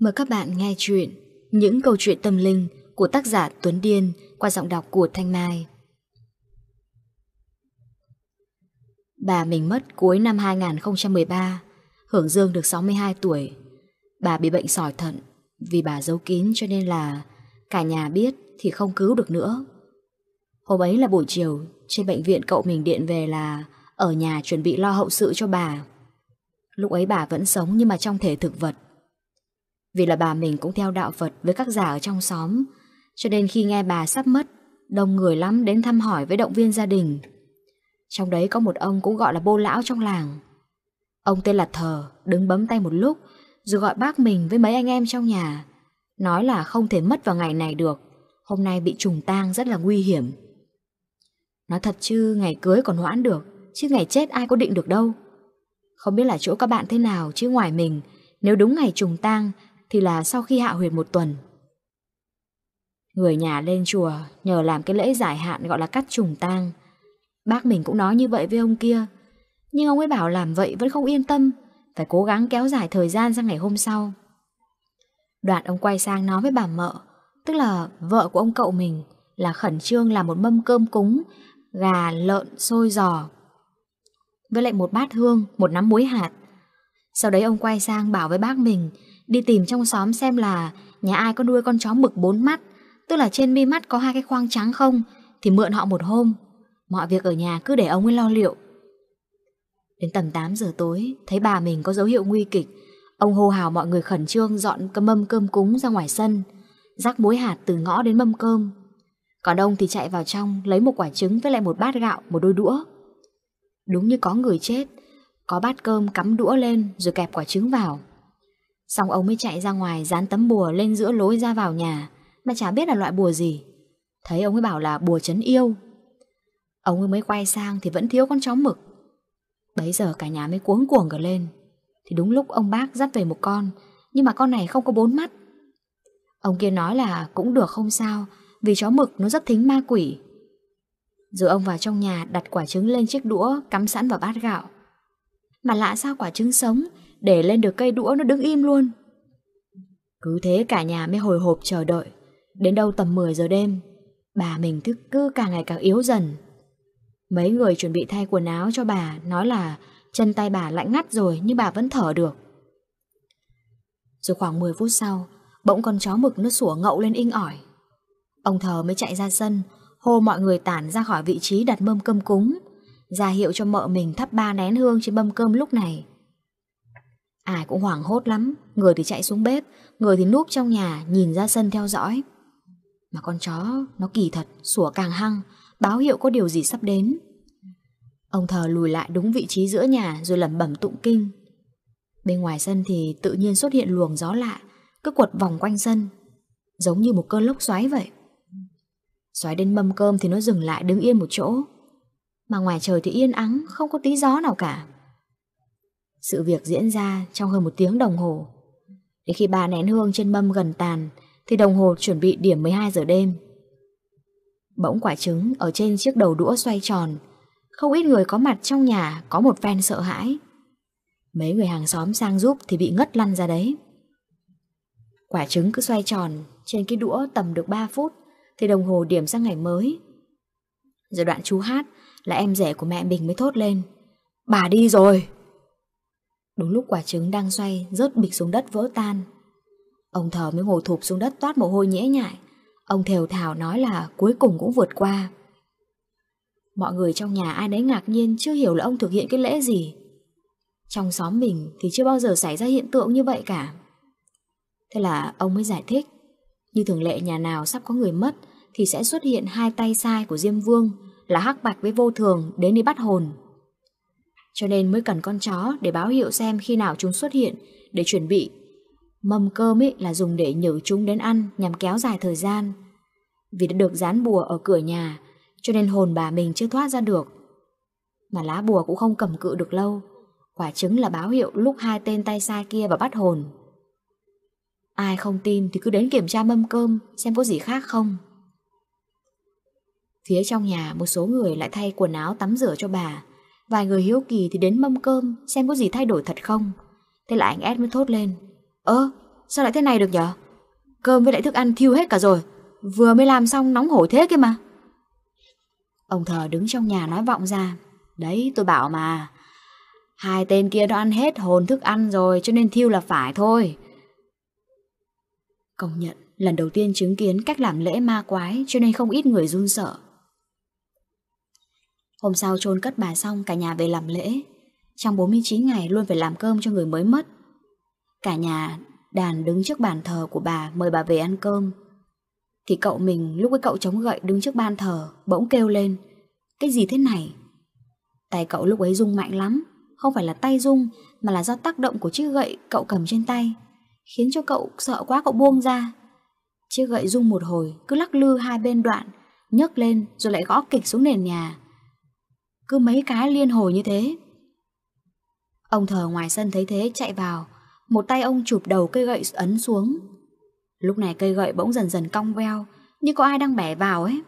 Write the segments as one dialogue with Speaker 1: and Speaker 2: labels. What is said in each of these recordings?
Speaker 1: Mời các bạn nghe chuyện Những câu chuyện tâm linh của tác giả Tuấn Điên qua giọng đọc của Thanh Mai. Bà mình mất cuối năm 2013, Hưởng Dương được 62 tuổi. Bà bị bệnh sỏi thận, vì bà giấu kín cho nên là cả nhà biết thì không cứu được nữa. Hôm ấy là buổi chiều, trên bệnh viện cậu mình điện về là ở nhà chuẩn bị lo hậu sự cho bà. Lúc ấy bà vẫn sống nhưng mà trong thể thực vật. Vì là bà mình cũng theo đạo Phật với các giả ở trong xóm, cho nên khi nghe bà sắp mất, đông người lắm đến thăm hỏi với động viên gia đình. Trong đấy có một ông cũng gọi là bô lão trong làng. Ông tên là Thờ, đứng bấm tay một lúc, rồi gọi bác mình với mấy anh em trong nhà. Nói là không thể mất vào ngày này được, hôm nay bị trùng tang rất là nguy hiểm. Nói thật chứ ngày cưới còn hoãn được, chứ ngày chết ai có định được đâu. Không biết là chỗ các bạn thế nào chứ ngoài mình, nếu đúng ngày trùng tang thì là sau khi hạ huyền một tuần. Người nhà lên chùa nhờ làm cái lễ giải hạn gọi là cắt trùng tang. Bác mình cũng nói như vậy với ông kia. Nhưng ông ấy bảo làm vậy vẫn không yên tâm, phải cố gắng kéo dài thời gian sang ngày hôm sau. Đoạn ông quay sang nói với bà mợ, tức là vợ của ông cậu mình là khẩn trương làm một mâm cơm cúng, gà, lợn, xôi giò. Với lại một bát hương, một nắm muối hạt. Sau đấy ông quay sang bảo với bác mình Đi tìm trong xóm xem là nhà ai có nuôi con chó mực bốn mắt, tức là trên mi mắt có hai cái khoang trắng không, thì mượn họ một hôm. Mọi việc ở nhà cứ để ông ấy lo liệu. Đến tầm 8 giờ tối, thấy bà mình có dấu hiệu nguy kịch, ông hô hào mọi người khẩn trương dọn cơm mâm cơm cúng ra ngoài sân, rắc muối hạt từ ngõ đến mâm cơm. Còn ông thì chạy vào trong lấy một quả trứng với lại một bát gạo, một đôi đũa. Đúng như có người chết, có bát cơm cắm đũa lên rồi kẹp quả trứng vào. Xong ông mới chạy ra ngoài dán tấm bùa lên giữa lối ra vào nhà Mà chả biết là loại bùa gì Thấy ông ấy bảo là bùa chấn yêu Ông ấy mới quay sang thì vẫn thiếu con chó mực Bấy giờ cả nhà mới cuống cuồng cả lên Thì đúng lúc ông bác dắt về một con Nhưng mà con này không có bốn mắt Ông kia nói là cũng được không sao Vì chó mực nó rất thính ma quỷ Rồi ông vào trong nhà đặt quả trứng lên chiếc đũa Cắm sẵn vào bát gạo Mà lạ sao quả trứng sống để lên được cây đũa nó đứng im luôn. Cứ thế cả nhà mới hồi hộp chờ đợi, đến đâu tầm 10 giờ đêm, bà mình thức cứ càng ngày càng yếu dần. Mấy người chuẩn bị thay quần áo cho bà nói là chân tay bà lạnh ngắt rồi nhưng bà vẫn thở được. Rồi khoảng 10 phút sau, bỗng con chó mực nó sủa ngậu lên inh ỏi. Ông thờ mới chạy ra sân, hô mọi người tản ra khỏi vị trí đặt mâm cơm cúng, ra hiệu cho mợ mình thắp ba nén hương trên mâm cơm lúc này. Ai cũng hoảng hốt lắm, người thì chạy xuống bếp, người thì núp trong nhà nhìn ra sân theo dõi. Mà con chó nó kỳ thật, sủa càng hăng, báo hiệu có điều gì sắp đến. Ông thờ lùi lại đúng vị trí giữa nhà rồi lẩm bẩm tụng kinh. Bên ngoài sân thì tự nhiên xuất hiện luồng gió lạ, cứ quật vòng quanh sân, giống như một cơn lốc xoáy vậy. Xoáy đến mâm cơm thì nó dừng lại đứng yên một chỗ. Mà ngoài trời thì yên ắng, không có tí gió nào cả. Sự việc diễn ra trong hơn một tiếng đồng hồ. Đến khi bà nén hương trên mâm gần tàn, thì đồng hồ chuẩn bị điểm 12 giờ đêm. Bỗng quả trứng ở trên chiếc đầu đũa xoay tròn, không ít người có mặt trong nhà có một phen sợ hãi. Mấy người hàng xóm sang giúp thì bị ngất lăn ra đấy. Quả trứng cứ xoay tròn trên cái đũa tầm được 3 phút thì đồng hồ điểm sang ngày mới. Rồi đoạn chú hát là em rể của mẹ mình mới thốt lên. Bà đi rồi! Đúng lúc quả trứng đang xoay Rớt bịch xuống đất vỡ tan Ông thở mới ngồi thụp xuống đất toát mồ hôi nhễ nhại Ông thều thảo nói là cuối cùng cũng vượt qua Mọi người trong nhà ai đấy ngạc nhiên Chưa hiểu là ông thực hiện cái lễ gì Trong xóm mình thì chưa bao giờ xảy ra hiện tượng như vậy cả Thế là ông mới giải thích Như thường lệ nhà nào sắp có người mất Thì sẽ xuất hiện hai tay sai của Diêm Vương Là Hắc Bạch với Vô Thường đến đi bắt hồn cho nên mới cần con chó để báo hiệu xem khi nào chúng xuất hiện, để chuẩn bị. Mâm cơm ấy là dùng để nhử chúng đến ăn nhằm kéo dài thời gian. Vì đã được dán bùa ở cửa nhà, cho nên hồn bà mình chưa thoát ra được. Mà lá bùa cũng không cầm cự được lâu, quả trứng là báo hiệu lúc hai tên tay sai kia vào bắt hồn. Ai không tin thì cứ đến kiểm tra mâm cơm xem có gì khác không. Phía trong nhà một số người lại thay quần áo tắm rửa cho bà Vài người hiếu kỳ thì đến mâm cơm xem có gì thay đổi thật không. Thế là anh Ed mới thốt lên. Ơ, sao lại thế này được nhở? Cơm với lại thức ăn thiêu hết cả rồi. Vừa mới làm xong nóng hổi thế kia mà. Ông thờ đứng trong nhà nói vọng ra. Đấy, tôi bảo mà. Hai tên kia đã ăn hết hồn thức ăn rồi cho nên thiêu là phải thôi. Công nhận, lần đầu tiên chứng kiến cách làm lễ ma quái cho nên không ít người run sợ. Hôm sau chôn cất bà xong cả nhà về làm lễ. Trong 49 ngày luôn phải làm cơm cho người mới mất. Cả nhà đàn đứng trước bàn thờ của bà mời bà về ăn cơm. Thì cậu mình lúc với cậu chống gậy đứng trước bàn thờ bỗng kêu lên. Cái gì thế này? Tay cậu lúc ấy rung mạnh lắm. Không phải là tay rung mà là do tác động của chiếc gậy cậu cầm trên tay. Khiến cho cậu sợ quá cậu buông ra. Chiếc gậy rung một hồi cứ lắc lư hai bên đoạn nhấc lên rồi lại gõ kịch xuống nền nhà. Cứ mấy cái liên hồi như thế Ông thờ ngoài sân thấy thế chạy vào Một tay ông chụp đầu cây gậy ấn xuống Lúc này cây gậy bỗng dần dần cong veo Như có ai đang bẻ vào ấy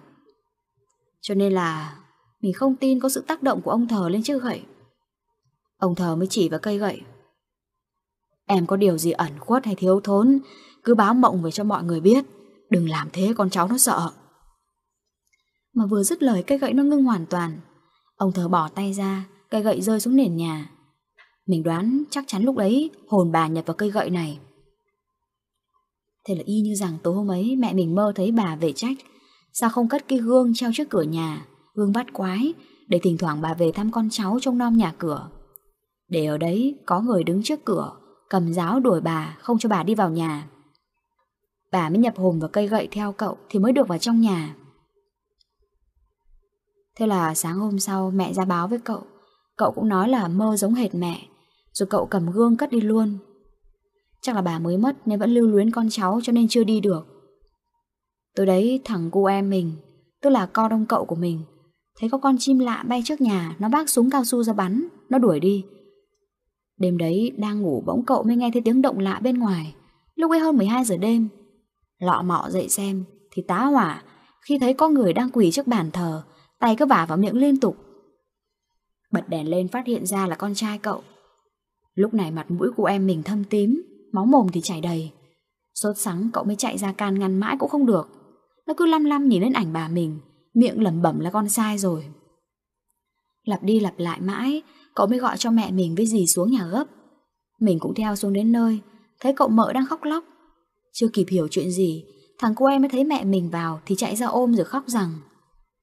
Speaker 1: Cho nên là Mình không tin có sự tác động của ông thờ lên chiếc gậy Ông thờ mới chỉ vào cây gậy Em có điều gì ẩn khuất hay thiếu thốn Cứ báo mộng về cho mọi người biết Đừng làm thế con cháu nó sợ Mà vừa dứt lời cây gậy nó ngưng hoàn toàn Ông thờ bỏ tay ra, cây gậy rơi xuống nền nhà. Mình đoán chắc chắn lúc đấy hồn bà nhập vào cây gậy này. Thế là y như rằng tối hôm ấy mẹ mình mơ thấy bà về trách. Sao không cất cái gương treo trước cửa nhà, gương bắt quái, để thỉnh thoảng bà về thăm con cháu trong non nhà cửa. Để ở đấy có người đứng trước cửa, cầm giáo đuổi bà, không cho bà đi vào nhà. Bà mới nhập hồn vào cây gậy theo cậu thì mới được vào trong nhà. Thế là sáng hôm sau mẹ ra báo với cậu Cậu cũng nói là mơ giống hệt mẹ Rồi cậu cầm gương cất đi luôn Chắc là bà mới mất nên vẫn lưu luyến con cháu cho nên chưa đi được Tối đấy thằng cu em mình Tức là con ông cậu của mình Thấy có con chim lạ bay trước nhà Nó vác súng cao su ra bắn Nó đuổi đi Đêm đấy đang ngủ bỗng cậu mới nghe thấy tiếng động lạ bên ngoài Lúc ấy hơn 12 giờ đêm Lọ mọ dậy xem Thì tá hỏa Khi thấy có người đang quỳ trước bàn thờ Tay cứ vả vào miệng liên tục Bật đèn lên phát hiện ra là con trai cậu Lúc này mặt mũi của em mình thâm tím Máu mồm thì chảy đầy Sốt sắng cậu mới chạy ra can ngăn mãi cũng không được Nó cứ lăm lăm nhìn lên ảnh bà mình Miệng lẩm bẩm là con sai rồi Lặp đi lặp lại mãi Cậu mới gọi cho mẹ mình với dì xuống nhà gấp Mình cũng theo xuống đến nơi Thấy cậu mợ đang khóc lóc Chưa kịp hiểu chuyện gì Thằng cô em mới thấy mẹ mình vào Thì chạy ra ôm rồi khóc rằng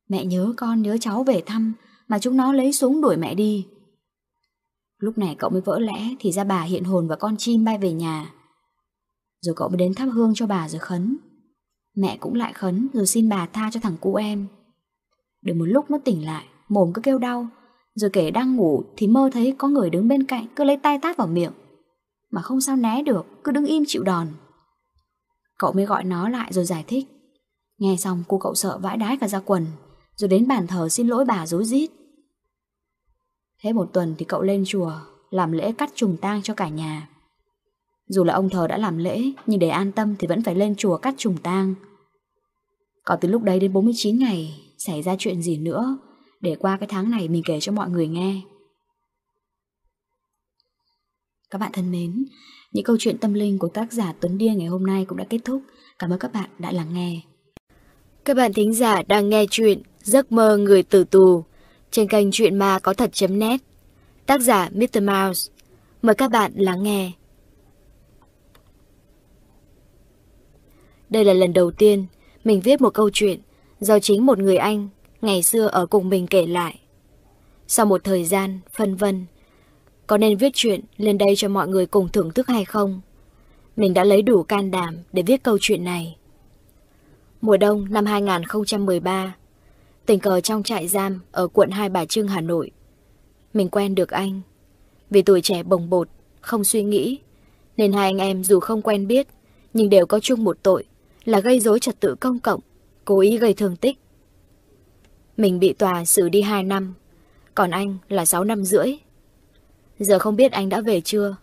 Speaker 1: Mẹ nhớ con nhớ cháu về thăm Mà chúng nó lấy súng đuổi mẹ đi Lúc này cậu mới vỡ lẽ Thì ra bà hiện hồn và con chim bay về nhà Rồi cậu mới đến thắp hương cho bà rồi khấn Mẹ cũng lại khấn Rồi xin bà tha cho thằng cu em Được một lúc nó tỉnh lại Mồm cứ kêu đau Rồi kể đang ngủ thì mơ thấy có người đứng bên cạnh Cứ lấy tay tát vào miệng Mà không sao né được Cứ đứng im chịu đòn Cậu mới gọi nó lại rồi giải thích Nghe xong cô cậu sợ vãi đái cả ra quần rồi đến bàn thờ xin lỗi bà dối rít Thế một tuần thì cậu lên chùa Làm lễ cắt trùng tang cho cả nhà Dù là ông thờ đã làm lễ Nhưng để an tâm thì vẫn phải lên chùa cắt trùng tang Còn từ lúc đấy đến 49 ngày Xảy ra chuyện gì nữa Để qua cái tháng này mình kể cho mọi người nghe các bạn thân mến, những câu chuyện tâm linh của tác giả Tuấn Điên ngày hôm nay cũng đã kết thúc. Cảm ơn các bạn đã lắng nghe. Các bạn thính giả đang nghe chuyện Giấc mơ người tử tù trên kênh Chuyện ma có thật.net. Tác giả Mr. Mouse. Mời các bạn lắng nghe. Đây là lần đầu tiên mình viết một câu chuyện do chính một người anh ngày xưa ở cùng mình kể lại. Sau một thời gian phân vân, có nên viết chuyện lên đây cho mọi người cùng thưởng thức hay không? Mình đã lấy đủ can đảm để viết câu chuyện này. Mùa đông năm 2013, Tình cờ trong trại giam ở quận Hai Bà Trưng, Hà Nội. Mình quen được anh. Vì tuổi trẻ bồng bột, không suy nghĩ, nên hai anh em dù không quen biết, nhưng đều có chung một tội là gây rối trật tự công cộng, cố ý gây thương tích. Mình bị tòa xử đi 2 năm, còn anh là 6 năm rưỡi. Giờ không biết anh đã về chưa,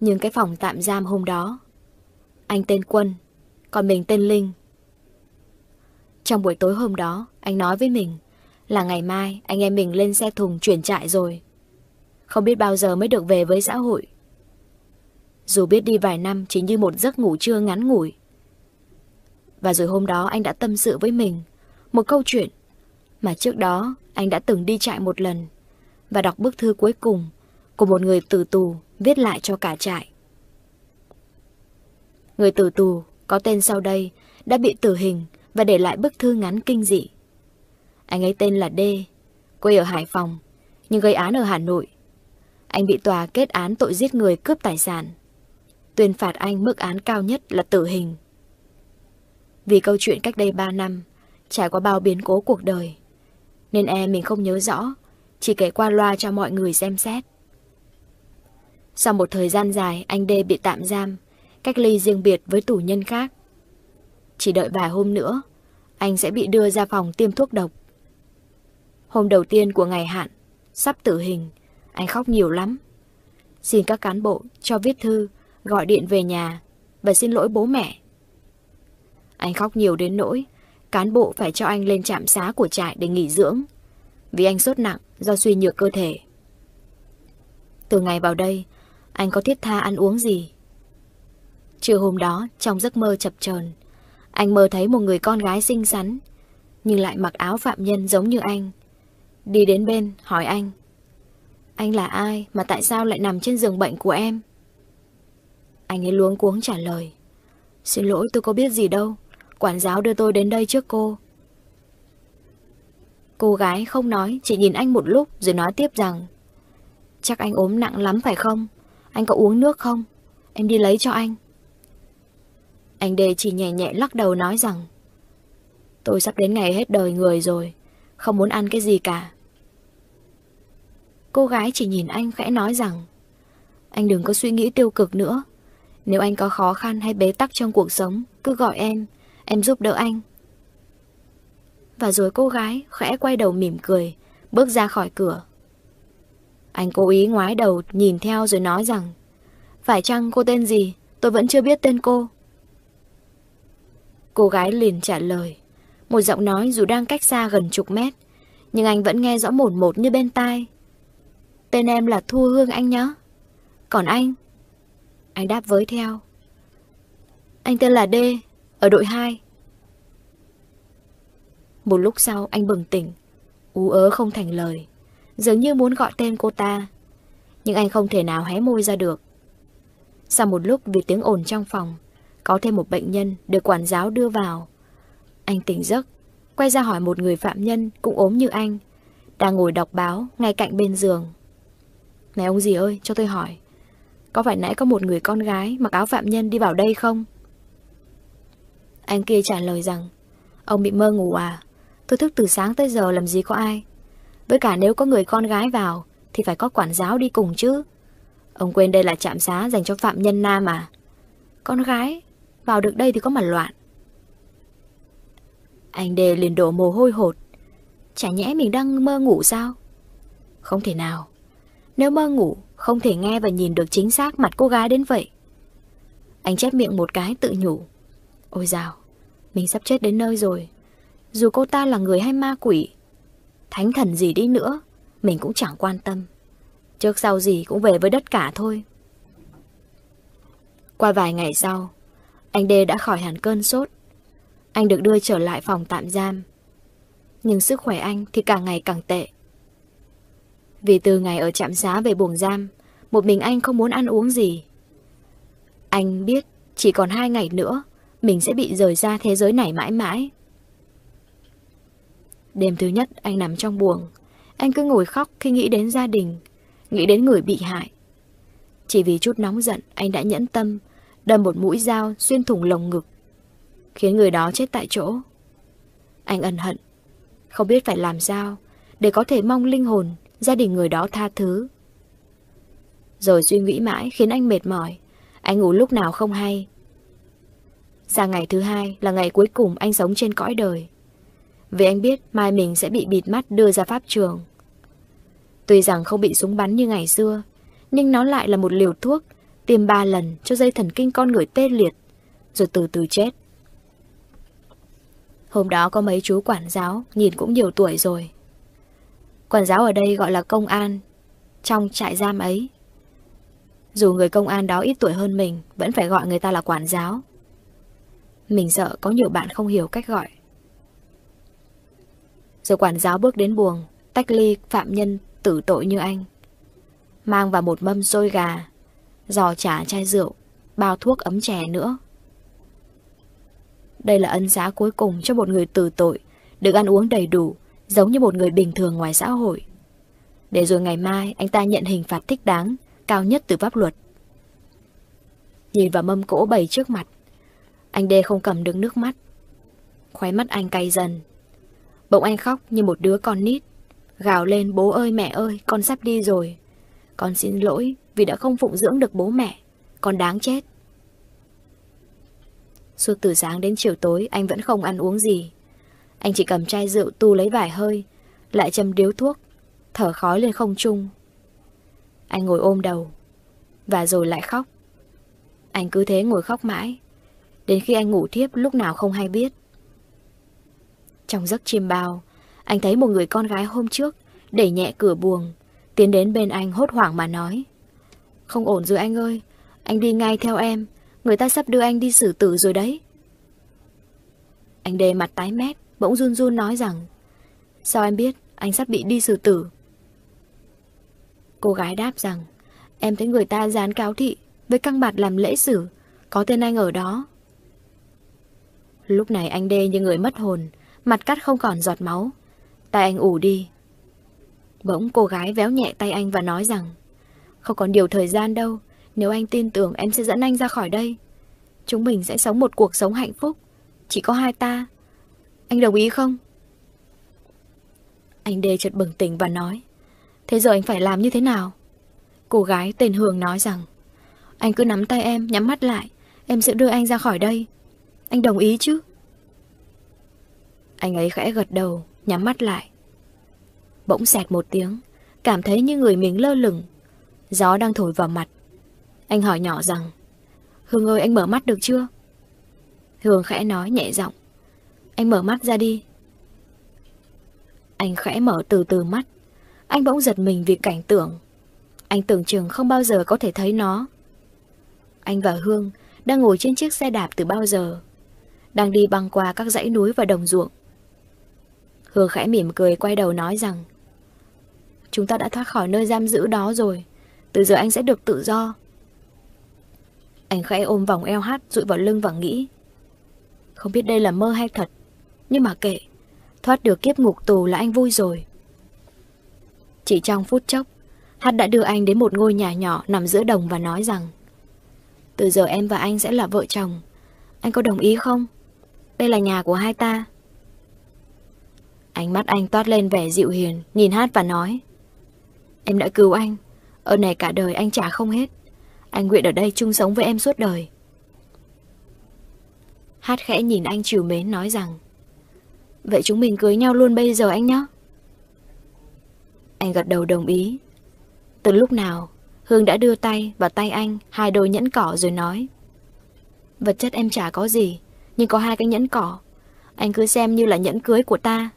Speaker 1: nhưng cái phòng tạm giam hôm đó, anh tên Quân, còn mình tên Linh. Trong buổi tối hôm đó, anh nói với mình là ngày mai anh em mình lên xe thùng chuyển trại rồi. Không biết bao giờ mới được về với xã hội. Dù biết đi vài năm chỉ như một giấc ngủ trưa ngắn ngủi. Và rồi hôm đó anh đã tâm sự với mình một câu chuyện mà trước đó anh đã từng đi trại một lần và đọc bức thư cuối cùng của một người tử tù viết lại cho cả trại. Người tử tù có tên sau đây đã bị tử hình và để lại bức thư ngắn kinh dị. Anh ấy tên là D, quê ở Hải Phòng, nhưng gây án ở Hà Nội. Anh bị tòa kết án tội giết người cướp tài sản. Tuyên phạt anh mức án cao nhất là tử hình. Vì câu chuyện cách đây 3 năm, trải qua bao biến cố cuộc đời, nên e mình không nhớ rõ, chỉ kể qua loa cho mọi người xem xét. Sau một thời gian dài, anh D bị tạm giam, cách ly riêng biệt với tù nhân khác. Chỉ đợi vài hôm nữa, anh sẽ bị đưa ra phòng tiêm thuốc độc. Hôm đầu tiên của ngày hạn, sắp tử hình, anh khóc nhiều lắm. Xin các cán bộ cho viết thư, gọi điện về nhà và xin lỗi bố mẹ. Anh khóc nhiều đến nỗi, cán bộ phải cho anh lên trạm xá của trại để nghỉ dưỡng, vì anh sốt nặng do suy nhược cơ thể. Từ ngày vào đây, anh có thiết tha ăn uống gì? Trưa hôm đó, trong giấc mơ chập chờn anh mơ thấy một người con gái xinh xắn, nhưng lại mặc áo phạm nhân giống như anh. Đi đến bên, hỏi anh. Anh là ai mà tại sao lại nằm trên giường bệnh của em? Anh ấy luống cuống trả lời. Xin lỗi tôi có biết gì đâu, quản giáo đưa tôi đến đây trước cô. Cô gái không nói, chỉ nhìn anh một lúc rồi nói tiếp rằng Chắc anh ốm nặng lắm phải không? Anh có uống nước không? Em đi lấy cho anh. Anh đề chỉ nhẹ nhẹ lắc đầu nói rằng Tôi sắp đến ngày hết đời người rồi Không muốn ăn cái gì cả Cô gái chỉ nhìn anh khẽ nói rằng Anh đừng có suy nghĩ tiêu cực nữa Nếu anh có khó khăn hay bế tắc trong cuộc sống Cứ gọi em Em giúp đỡ anh Và rồi cô gái khẽ quay đầu mỉm cười Bước ra khỏi cửa Anh cố ý ngoái đầu nhìn theo rồi nói rằng Phải chăng cô tên gì Tôi vẫn chưa biết tên cô Cô gái liền trả lời. Một giọng nói dù đang cách xa gần chục mét, nhưng anh vẫn nghe rõ một một như bên tai. Tên em là Thu Hương anh nhá. Còn anh? Anh đáp với theo. Anh tên là D, ở đội 2. Một lúc sau anh bừng tỉnh, ú ớ không thành lời, dường như muốn gọi tên cô ta. Nhưng anh không thể nào hé môi ra được. Sau một lúc vì tiếng ồn trong phòng, có thêm một bệnh nhân được quản giáo đưa vào. Anh tỉnh giấc, quay ra hỏi một người phạm nhân cũng ốm như anh, đang ngồi đọc báo ngay cạnh bên giường. Này ông gì ơi, cho tôi hỏi, có phải nãy có một người con gái mặc áo phạm nhân đi vào đây không? Anh kia trả lời rằng, ông bị mơ ngủ à, tôi thức từ sáng tới giờ làm gì có ai. Với cả nếu có người con gái vào thì phải có quản giáo đi cùng chứ. Ông quên đây là trạm xá dành cho phạm nhân nam à? Con gái? Vào được đây thì có mà loạn Anh đề liền đổ mồ hôi hột Chả nhẽ mình đang mơ ngủ sao Không thể nào Nếu mơ ngủ Không thể nghe và nhìn được chính xác mặt cô gái đến vậy Anh chép miệng một cái tự nhủ Ôi dào Mình sắp chết đến nơi rồi Dù cô ta là người hay ma quỷ Thánh thần gì đi nữa Mình cũng chẳng quan tâm Trước sau gì cũng về với đất cả thôi Qua vài ngày sau anh Đê đã khỏi hẳn cơn sốt. Anh được đưa trở lại phòng tạm giam. Nhưng sức khỏe anh thì càng ngày càng tệ. Vì từ ngày ở trạm xá về buồng giam, một mình anh không muốn ăn uống gì. Anh biết chỉ còn hai ngày nữa mình sẽ bị rời ra thế giới này mãi mãi. Đêm thứ nhất anh nằm trong buồng, anh cứ ngồi khóc khi nghĩ đến gia đình, nghĩ đến người bị hại. Chỉ vì chút nóng giận anh đã nhẫn tâm đâm một mũi dao xuyên thủng lồng ngực, khiến người đó chết tại chỗ. Anh ân hận, không biết phải làm sao để có thể mong linh hồn gia đình người đó tha thứ. Rồi suy nghĩ mãi khiến anh mệt mỏi, anh ngủ lúc nào không hay. Sang ngày thứ hai là ngày cuối cùng anh sống trên cõi đời. Vì anh biết mai mình sẽ bị bịt mắt đưa ra pháp trường. Tuy rằng không bị súng bắn như ngày xưa, nhưng nó lại là một liều thuốc tiêm ba lần cho dây thần kinh con người tê liệt, rồi từ từ chết. Hôm đó có mấy chú quản giáo, nhìn cũng nhiều tuổi rồi. Quản giáo ở đây gọi là công an, trong trại giam ấy. Dù người công an đó ít tuổi hơn mình, vẫn phải gọi người ta là quản giáo. Mình sợ có nhiều bạn không hiểu cách gọi. Rồi quản giáo bước đến buồng, tách ly phạm nhân tử tội như anh. Mang vào một mâm xôi gà, giò trả chai rượu, bao thuốc ấm chè nữa. Đây là ân giá cuối cùng cho một người tử tội, được ăn uống đầy đủ, giống như một người bình thường ngoài xã hội. Để rồi ngày mai anh ta nhận hình phạt thích đáng, cao nhất từ pháp luật. Nhìn vào mâm cỗ bày trước mặt, anh Đê không cầm được nước mắt. Khóe mắt anh cay dần. Bỗng anh khóc như một đứa con nít, gào lên bố ơi mẹ ơi con sắp đi rồi. Con xin lỗi, vì đã không phụng dưỡng được bố mẹ, còn đáng chết. Suốt từ sáng đến chiều tối anh vẫn không ăn uống gì. Anh chỉ cầm chai rượu tu lấy vải hơi, lại châm điếu thuốc, thở khói lên không trung. Anh ngồi ôm đầu, và rồi lại khóc. Anh cứ thế ngồi khóc mãi, đến khi anh ngủ thiếp lúc nào không hay biết. Trong giấc chiêm bao, anh thấy một người con gái hôm trước đẩy nhẹ cửa buồng, tiến đến bên anh hốt hoảng mà nói. Không ổn rồi anh ơi Anh đi ngay theo em Người ta sắp đưa anh đi xử tử rồi đấy Anh đề mặt tái mét Bỗng run run nói rằng Sao em biết anh sắp bị đi xử tử Cô gái đáp rằng Em thấy người ta dán cáo thị Với căng bạt làm lễ xử Có tên anh ở đó Lúc này anh đê như người mất hồn Mặt cắt không còn giọt máu Tay anh ủ đi Bỗng cô gái véo nhẹ tay anh và nói rằng không còn nhiều thời gian đâu Nếu anh tin tưởng em sẽ dẫn anh ra khỏi đây Chúng mình sẽ sống một cuộc sống hạnh phúc Chỉ có hai ta Anh đồng ý không? Anh Đê chợt bừng tỉnh và nói Thế giờ anh phải làm như thế nào? Cô gái tên Hường nói rằng Anh cứ nắm tay em, nhắm mắt lại Em sẽ đưa anh ra khỏi đây Anh đồng ý chứ? Anh ấy khẽ gật đầu, nhắm mắt lại Bỗng xẹt một tiếng Cảm thấy như người mình lơ lửng Gió đang thổi vào mặt Anh hỏi nhỏ rằng Hương ơi anh mở mắt được chưa Hương khẽ nói nhẹ giọng Anh mở mắt ra đi Anh khẽ mở từ từ mắt Anh bỗng giật mình vì cảnh tưởng Anh tưởng chừng không bao giờ có thể thấy nó Anh và Hương đang ngồi trên chiếc xe đạp từ bao giờ Đang đi băng qua các dãy núi và đồng ruộng Hương khẽ mỉm cười quay đầu nói rằng Chúng ta đã thoát khỏi nơi giam giữ đó rồi từ giờ anh sẽ được tự do Anh khẽ ôm vòng eo hát rụi vào lưng và nghĩ Không biết đây là mơ hay thật Nhưng mà kệ Thoát được kiếp ngục tù là anh vui rồi Chỉ trong phút chốc Hát đã đưa anh đến một ngôi nhà nhỏ nằm giữa đồng và nói rằng Từ giờ em và anh sẽ là vợ chồng Anh có đồng ý không? Đây là nhà của hai ta Ánh mắt anh toát lên vẻ dịu hiền Nhìn Hát và nói Em đã cứu anh ở này cả đời anh trả không hết Anh nguyện ở đây chung sống với em suốt đời Hát khẽ nhìn anh chiều mến nói rằng Vậy chúng mình cưới nhau luôn bây giờ anh nhé Anh gật đầu đồng ý Từ lúc nào Hương đã đưa tay và tay anh Hai đôi nhẫn cỏ rồi nói Vật chất em chả có gì Nhưng có hai cái nhẫn cỏ Anh cứ xem như là nhẫn cưới của ta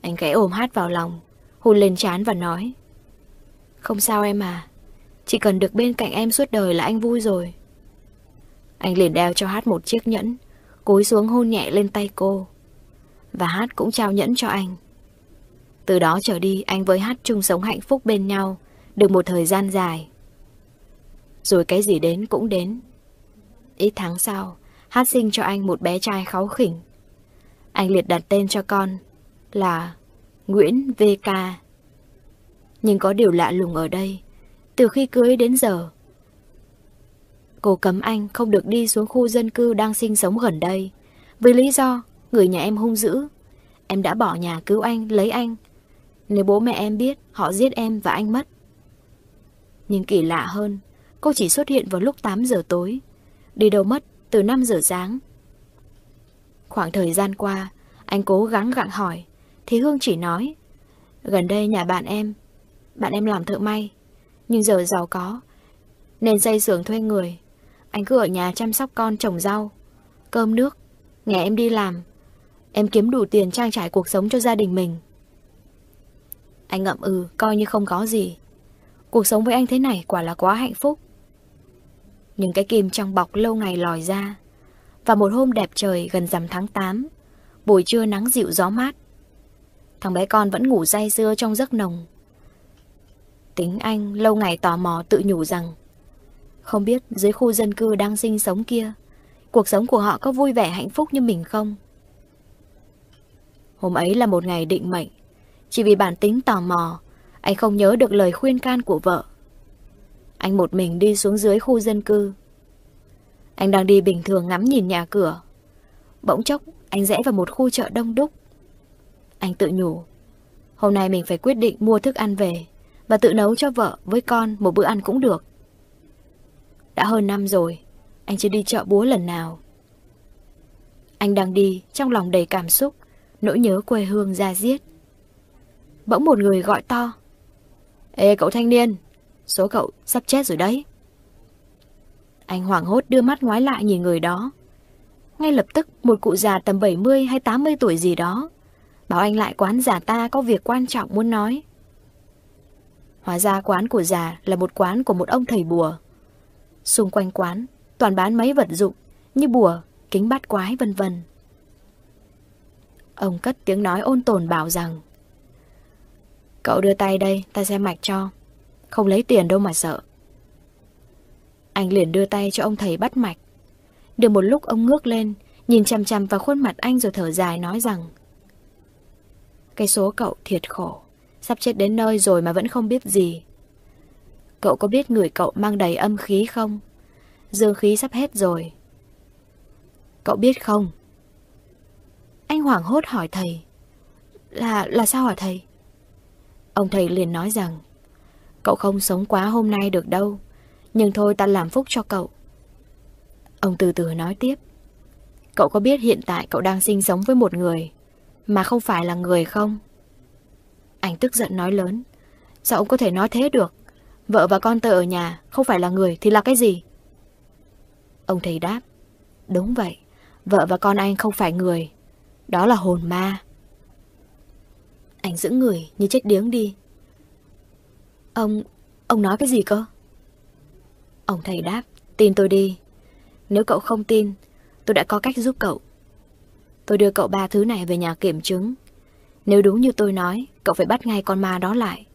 Speaker 1: Anh ghé ôm hát vào lòng Hôn lên chán và nói không sao em à Chỉ cần được bên cạnh em suốt đời là anh vui rồi Anh liền đeo cho Hát một chiếc nhẫn Cúi xuống hôn nhẹ lên tay cô Và Hát cũng trao nhẫn cho anh Từ đó trở đi anh với Hát chung sống hạnh phúc bên nhau Được một thời gian dài Rồi cái gì đến cũng đến Ít tháng sau Hát sinh cho anh một bé trai kháu khỉnh Anh liệt đặt tên cho con là Nguyễn VK nhưng có điều lạ lùng ở đây Từ khi cưới đến giờ Cô cấm anh không được đi xuống khu dân cư đang sinh sống gần đây Với lý do người nhà em hung dữ Em đã bỏ nhà cứu anh, lấy anh Nếu bố mẹ em biết họ giết em và anh mất Nhưng kỳ lạ hơn Cô chỉ xuất hiện vào lúc 8 giờ tối Đi đâu mất từ 5 giờ sáng Khoảng thời gian qua Anh cố gắng gặng hỏi Thì Hương chỉ nói Gần đây nhà bạn em bạn em làm thợ may Nhưng giờ giàu có Nên dây xưởng thuê người Anh cứ ở nhà chăm sóc con trồng rau Cơm nước Nghe em đi làm Em kiếm đủ tiền trang trải cuộc sống cho gia đình mình Anh ngậm ừ Coi như không có gì Cuộc sống với anh thế này quả là quá hạnh phúc Những cái kim trong bọc lâu ngày lòi ra Và một hôm đẹp trời gần rằm tháng 8 Buổi trưa nắng dịu gió mát Thằng bé con vẫn ngủ say sưa trong giấc nồng Tính anh lâu ngày tò mò tự nhủ rằng Không biết dưới khu dân cư đang sinh sống kia Cuộc sống của họ có vui vẻ hạnh phúc như mình không? Hôm ấy là một ngày định mệnh Chỉ vì bản tính tò mò Anh không nhớ được lời khuyên can của vợ Anh một mình đi xuống dưới khu dân cư Anh đang đi bình thường ngắm nhìn nhà cửa Bỗng chốc anh rẽ vào một khu chợ đông đúc Anh tự nhủ Hôm nay mình phải quyết định mua thức ăn về và tự nấu cho vợ với con một bữa ăn cũng được. Đã hơn năm rồi, anh chưa đi chợ búa lần nào. Anh đang đi, trong lòng đầy cảm xúc, nỗi nhớ quê hương ra diết. Bỗng một người gọi to. Ê cậu thanh niên, số cậu sắp chết rồi đấy. Anh hoảng hốt đưa mắt ngoái lại nhìn người đó. Ngay lập tức một cụ già tầm 70 hay 80 tuổi gì đó Bảo anh lại quán giả ta có việc quan trọng muốn nói Hóa ra quán của già là một quán của một ông thầy bùa. Xung quanh quán, toàn bán mấy vật dụng như bùa, kính bát quái vân vân. Ông cất tiếng nói ôn tồn bảo rằng Cậu đưa tay đây, ta xem mạch cho. Không lấy tiền đâu mà sợ. Anh liền đưa tay cho ông thầy bắt mạch. Được một lúc ông ngước lên, nhìn chằm chằm vào khuôn mặt anh rồi thở dài nói rằng Cái số cậu thiệt khổ sắp chết đến nơi rồi mà vẫn không biết gì. Cậu có biết người cậu mang đầy âm khí không? Dương khí sắp hết rồi. Cậu biết không? Anh hoảng hốt hỏi thầy. Là, là sao hả thầy? Ông thầy liền nói rằng, cậu không sống quá hôm nay được đâu, nhưng thôi ta làm phúc cho cậu. Ông từ từ nói tiếp. Cậu có biết hiện tại cậu đang sinh sống với một người, mà không phải là người không? Anh tức giận nói lớn. Sao ông có thể nói thế được? Vợ và con tôi ở nhà, không phải là người thì là cái gì? Ông thầy đáp. Đúng vậy, vợ và con anh không phải người. Đó là hồn ma. Anh giữ người như chết điếng đi. Ông, ông nói cái gì cơ? Ông thầy đáp, tin tôi đi. Nếu cậu không tin, tôi đã có cách giúp cậu. Tôi đưa cậu ba thứ này về nhà kiểm chứng, nếu đúng như tôi nói, cậu phải bắt ngay con ma đó lại.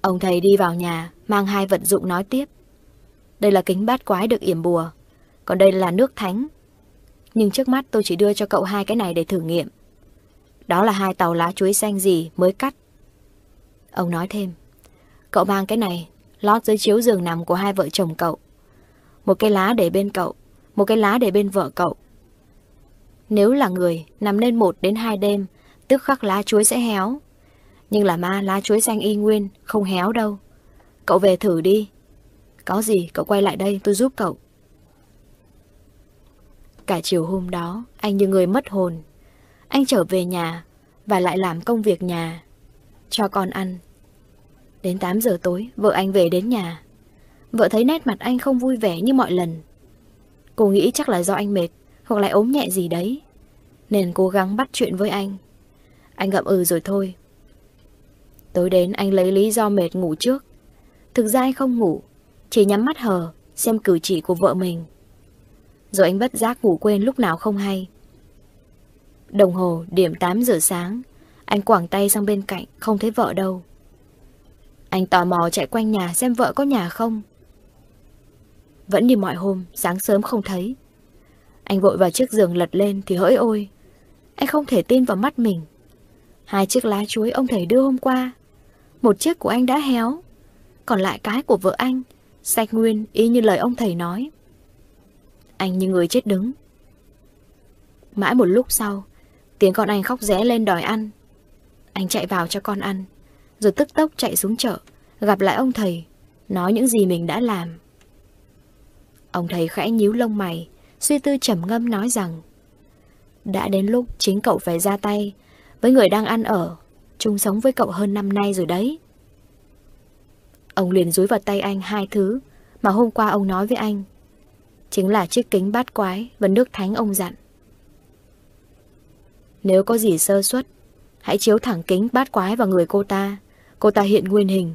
Speaker 1: Ông thầy đi vào nhà, mang hai vật dụng nói tiếp. Đây là kính bát quái được yểm bùa, còn đây là nước thánh. Nhưng trước mắt tôi chỉ đưa cho cậu hai cái này để thử nghiệm. Đó là hai tàu lá chuối xanh gì mới cắt. Ông nói thêm, cậu mang cái này, lót dưới chiếu giường nằm của hai vợ chồng cậu. Một cái lá để bên cậu, một cái lá để bên vợ cậu. Nếu là người, nằm lên một đến hai đêm, tức khắc lá chuối sẽ héo. Nhưng là ma lá chuối xanh y nguyên, không héo đâu. Cậu về thử đi. Có gì cậu quay lại đây tôi giúp cậu. Cả chiều hôm đó, anh như người mất hồn. Anh trở về nhà và lại làm công việc nhà. Cho con ăn. Đến 8 giờ tối, vợ anh về đến nhà. Vợ thấy nét mặt anh không vui vẻ như mọi lần. Cô nghĩ chắc là do anh mệt hoặc lại ốm nhẹ gì đấy Nên cố gắng bắt chuyện với anh Anh ngậm ừ rồi thôi Tối đến anh lấy lý do mệt ngủ trước Thực ra anh không ngủ Chỉ nhắm mắt hờ Xem cử chỉ của vợ mình Rồi anh bất giác ngủ quên lúc nào không hay Đồng hồ điểm 8 giờ sáng Anh quảng tay sang bên cạnh Không thấy vợ đâu Anh tò mò chạy quanh nhà xem vợ có nhà không Vẫn như mọi hôm Sáng sớm không thấy anh vội vào chiếc giường lật lên thì hỡi ôi. Anh không thể tin vào mắt mình. Hai chiếc lá chuối ông thầy đưa hôm qua. Một chiếc của anh đã héo. Còn lại cái của vợ anh, sạch nguyên y như lời ông thầy nói. Anh như người chết đứng. Mãi một lúc sau, tiếng con anh khóc rẽ lên đòi ăn. Anh chạy vào cho con ăn, rồi tức tốc chạy xuống chợ, gặp lại ông thầy, nói những gì mình đã làm. Ông thầy khẽ nhíu lông mày, Suy tư trầm ngâm nói rằng Đã đến lúc chính cậu phải ra tay Với người đang ăn ở chung sống với cậu hơn năm nay rồi đấy Ông liền dúi vào tay anh hai thứ Mà hôm qua ông nói với anh Chính là chiếc kính bát quái Và nước thánh ông dặn Nếu có gì sơ suất Hãy chiếu thẳng kính bát quái vào người cô ta Cô ta hiện nguyên hình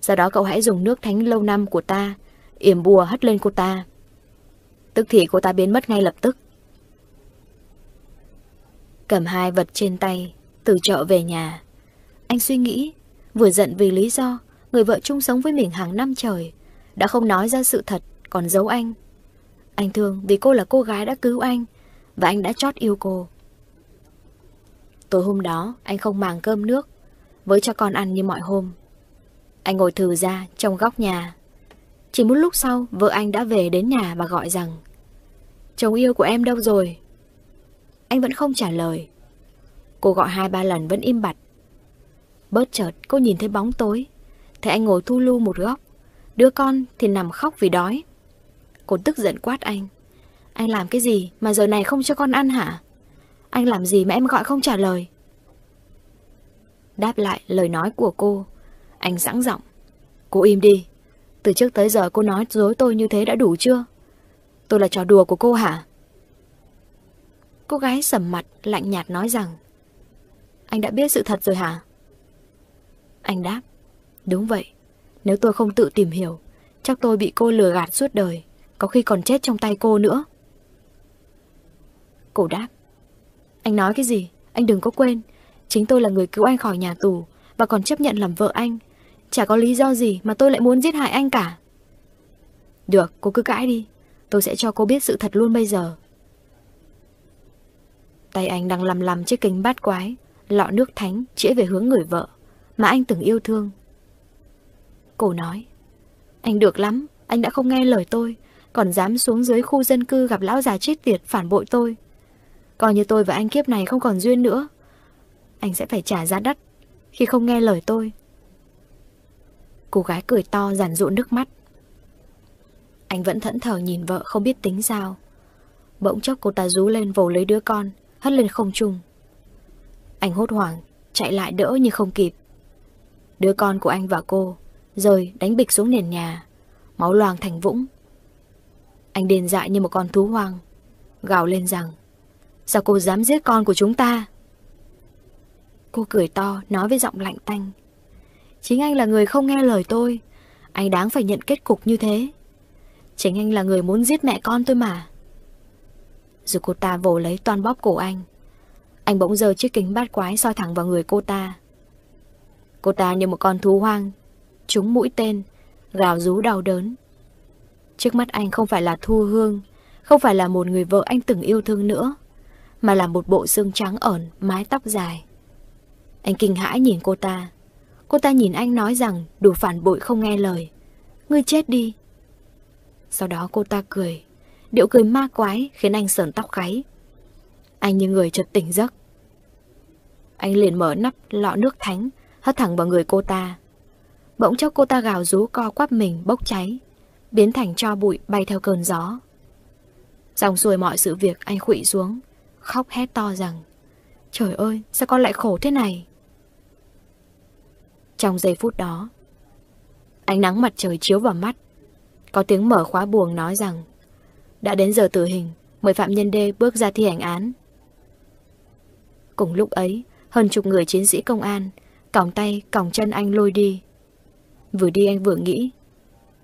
Speaker 1: Sau đó cậu hãy dùng nước thánh lâu năm của ta Yểm bùa hất lên cô ta Tức thì cô ta biến mất ngay lập tức Cầm hai vật trên tay Từ chợ về nhà Anh suy nghĩ Vừa giận vì lý do Người vợ chung sống với mình hàng năm trời Đã không nói ra sự thật Còn giấu anh Anh thương vì cô là cô gái đã cứu anh Và anh đã chót yêu cô Tối hôm đó anh không màng cơm nước Với cho con ăn như mọi hôm Anh ngồi thừ ra trong góc nhà Chỉ một lúc sau vợ anh đã về đến nhà và gọi rằng Chồng yêu của em đâu rồi? Anh vẫn không trả lời. Cô gọi hai ba lần vẫn im bặt. Bớt chợt cô nhìn thấy bóng tối. Thấy anh ngồi thu lu một góc. Đứa con thì nằm khóc vì đói. Cô tức giận quát anh. Anh làm cái gì mà giờ này không cho con ăn hả? Anh làm gì mà em gọi không trả lời? Đáp lại lời nói của cô. Anh sẵn giọng. Cô im đi. Từ trước tới giờ cô nói dối tôi như thế đã đủ chưa? Tôi là trò đùa của cô hả? Cô gái sầm mặt, lạnh nhạt nói rằng Anh đã biết sự thật rồi hả? Anh đáp Đúng vậy, nếu tôi không tự tìm hiểu Chắc tôi bị cô lừa gạt suốt đời Có khi còn chết trong tay cô nữa Cô đáp Anh nói cái gì? Anh đừng có quên Chính tôi là người cứu anh khỏi nhà tù Và còn chấp nhận làm vợ anh Chả có lý do gì mà tôi lại muốn giết hại anh cả Được, cô cứ cãi đi Tôi sẽ cho cô biết sự thật luôn bây giờ Tay anh đang lầm lầm chiếc kính bát quái Lọ nước thánh chĩa về hướng người vợ Mà anh từng yêu thương Cô nói Anh được lắm, anh đã không nghe lời tôi Còn dám xuống dưới khu dân cư gặp lão già chết tiệt phản bội tôi Coi như tôi và anh kiếp này không còn duyên nữa Anh sẽ phải trả giá đắt Khi không nghe lời tôi Cô gái cười to giản dụ nước mắt anh vẫn thẫn thờ nhìn vợ không biết tính sao Bỗng chốc cô ta rú lên vồ lấy đứa con Hất lên không trung Anh hốt hoảng Chạy lại đỡ nhưng không kịp Đứa con của anh và cô Rồi đánh bịch xuống nền nhà Máu loang thành vũng Anh đền dại như một con thú hoang Gào lên rằng Sao cô dám giết con của chúng ta Cô cười to Nói với giọng lạnh tanh Chính anh là người không nghe lời tôi Anh đáng phải nhận kết cục như thế Chính anh là người muốn giết mẹ con tôi mà Rồi cô ta vồ lấy toàn bóp cổ anh Anh bỗng giơ chiếc kính bát quái soi thẳng vào người cô ta Cô ta như một con thú hoang Trúng mũi tên Gào rú đau đớn Trước mắt anh không phải là Thu Hương Không phải là một người vợ anh từng yêu thương nữa Mà là một bộ xương trắng ẩn Mái tóc dài Anh kinh hãi nhìn cô ta Cô ta nhìn anh nói rằng đủ phản bội không nghe lời Ngươi chết đi sau đó cô ta cười Điệu cười ma quái khiến anh sờn tóc gáy Anh như người chợt tỉnh giấc Anh liền mở nắp lọ nước thánh Hất thẳng vào người cô ta Bỗng chốc cô ta gào rú co quắp mình bốc cháy Biến thành cho bụi bay theo cơn gió Dòng xuôi mọi sự việc anh khụy xuống Khóc hét to rằng Trời ơi sao con lại khổ thế này Trong giây phút đó Ánh nắng mặt trời chiếu vào mắt có tiếng mở khóa buồng nói rằng Đã đến giờ tử hình Mời phạm nhân D bước ra thi hành án Cùng lúc ấy Hơn chục người chiến sĩ công an Còng tay, còng chân anh lôi đi Vừa đi anh vừa nghĩ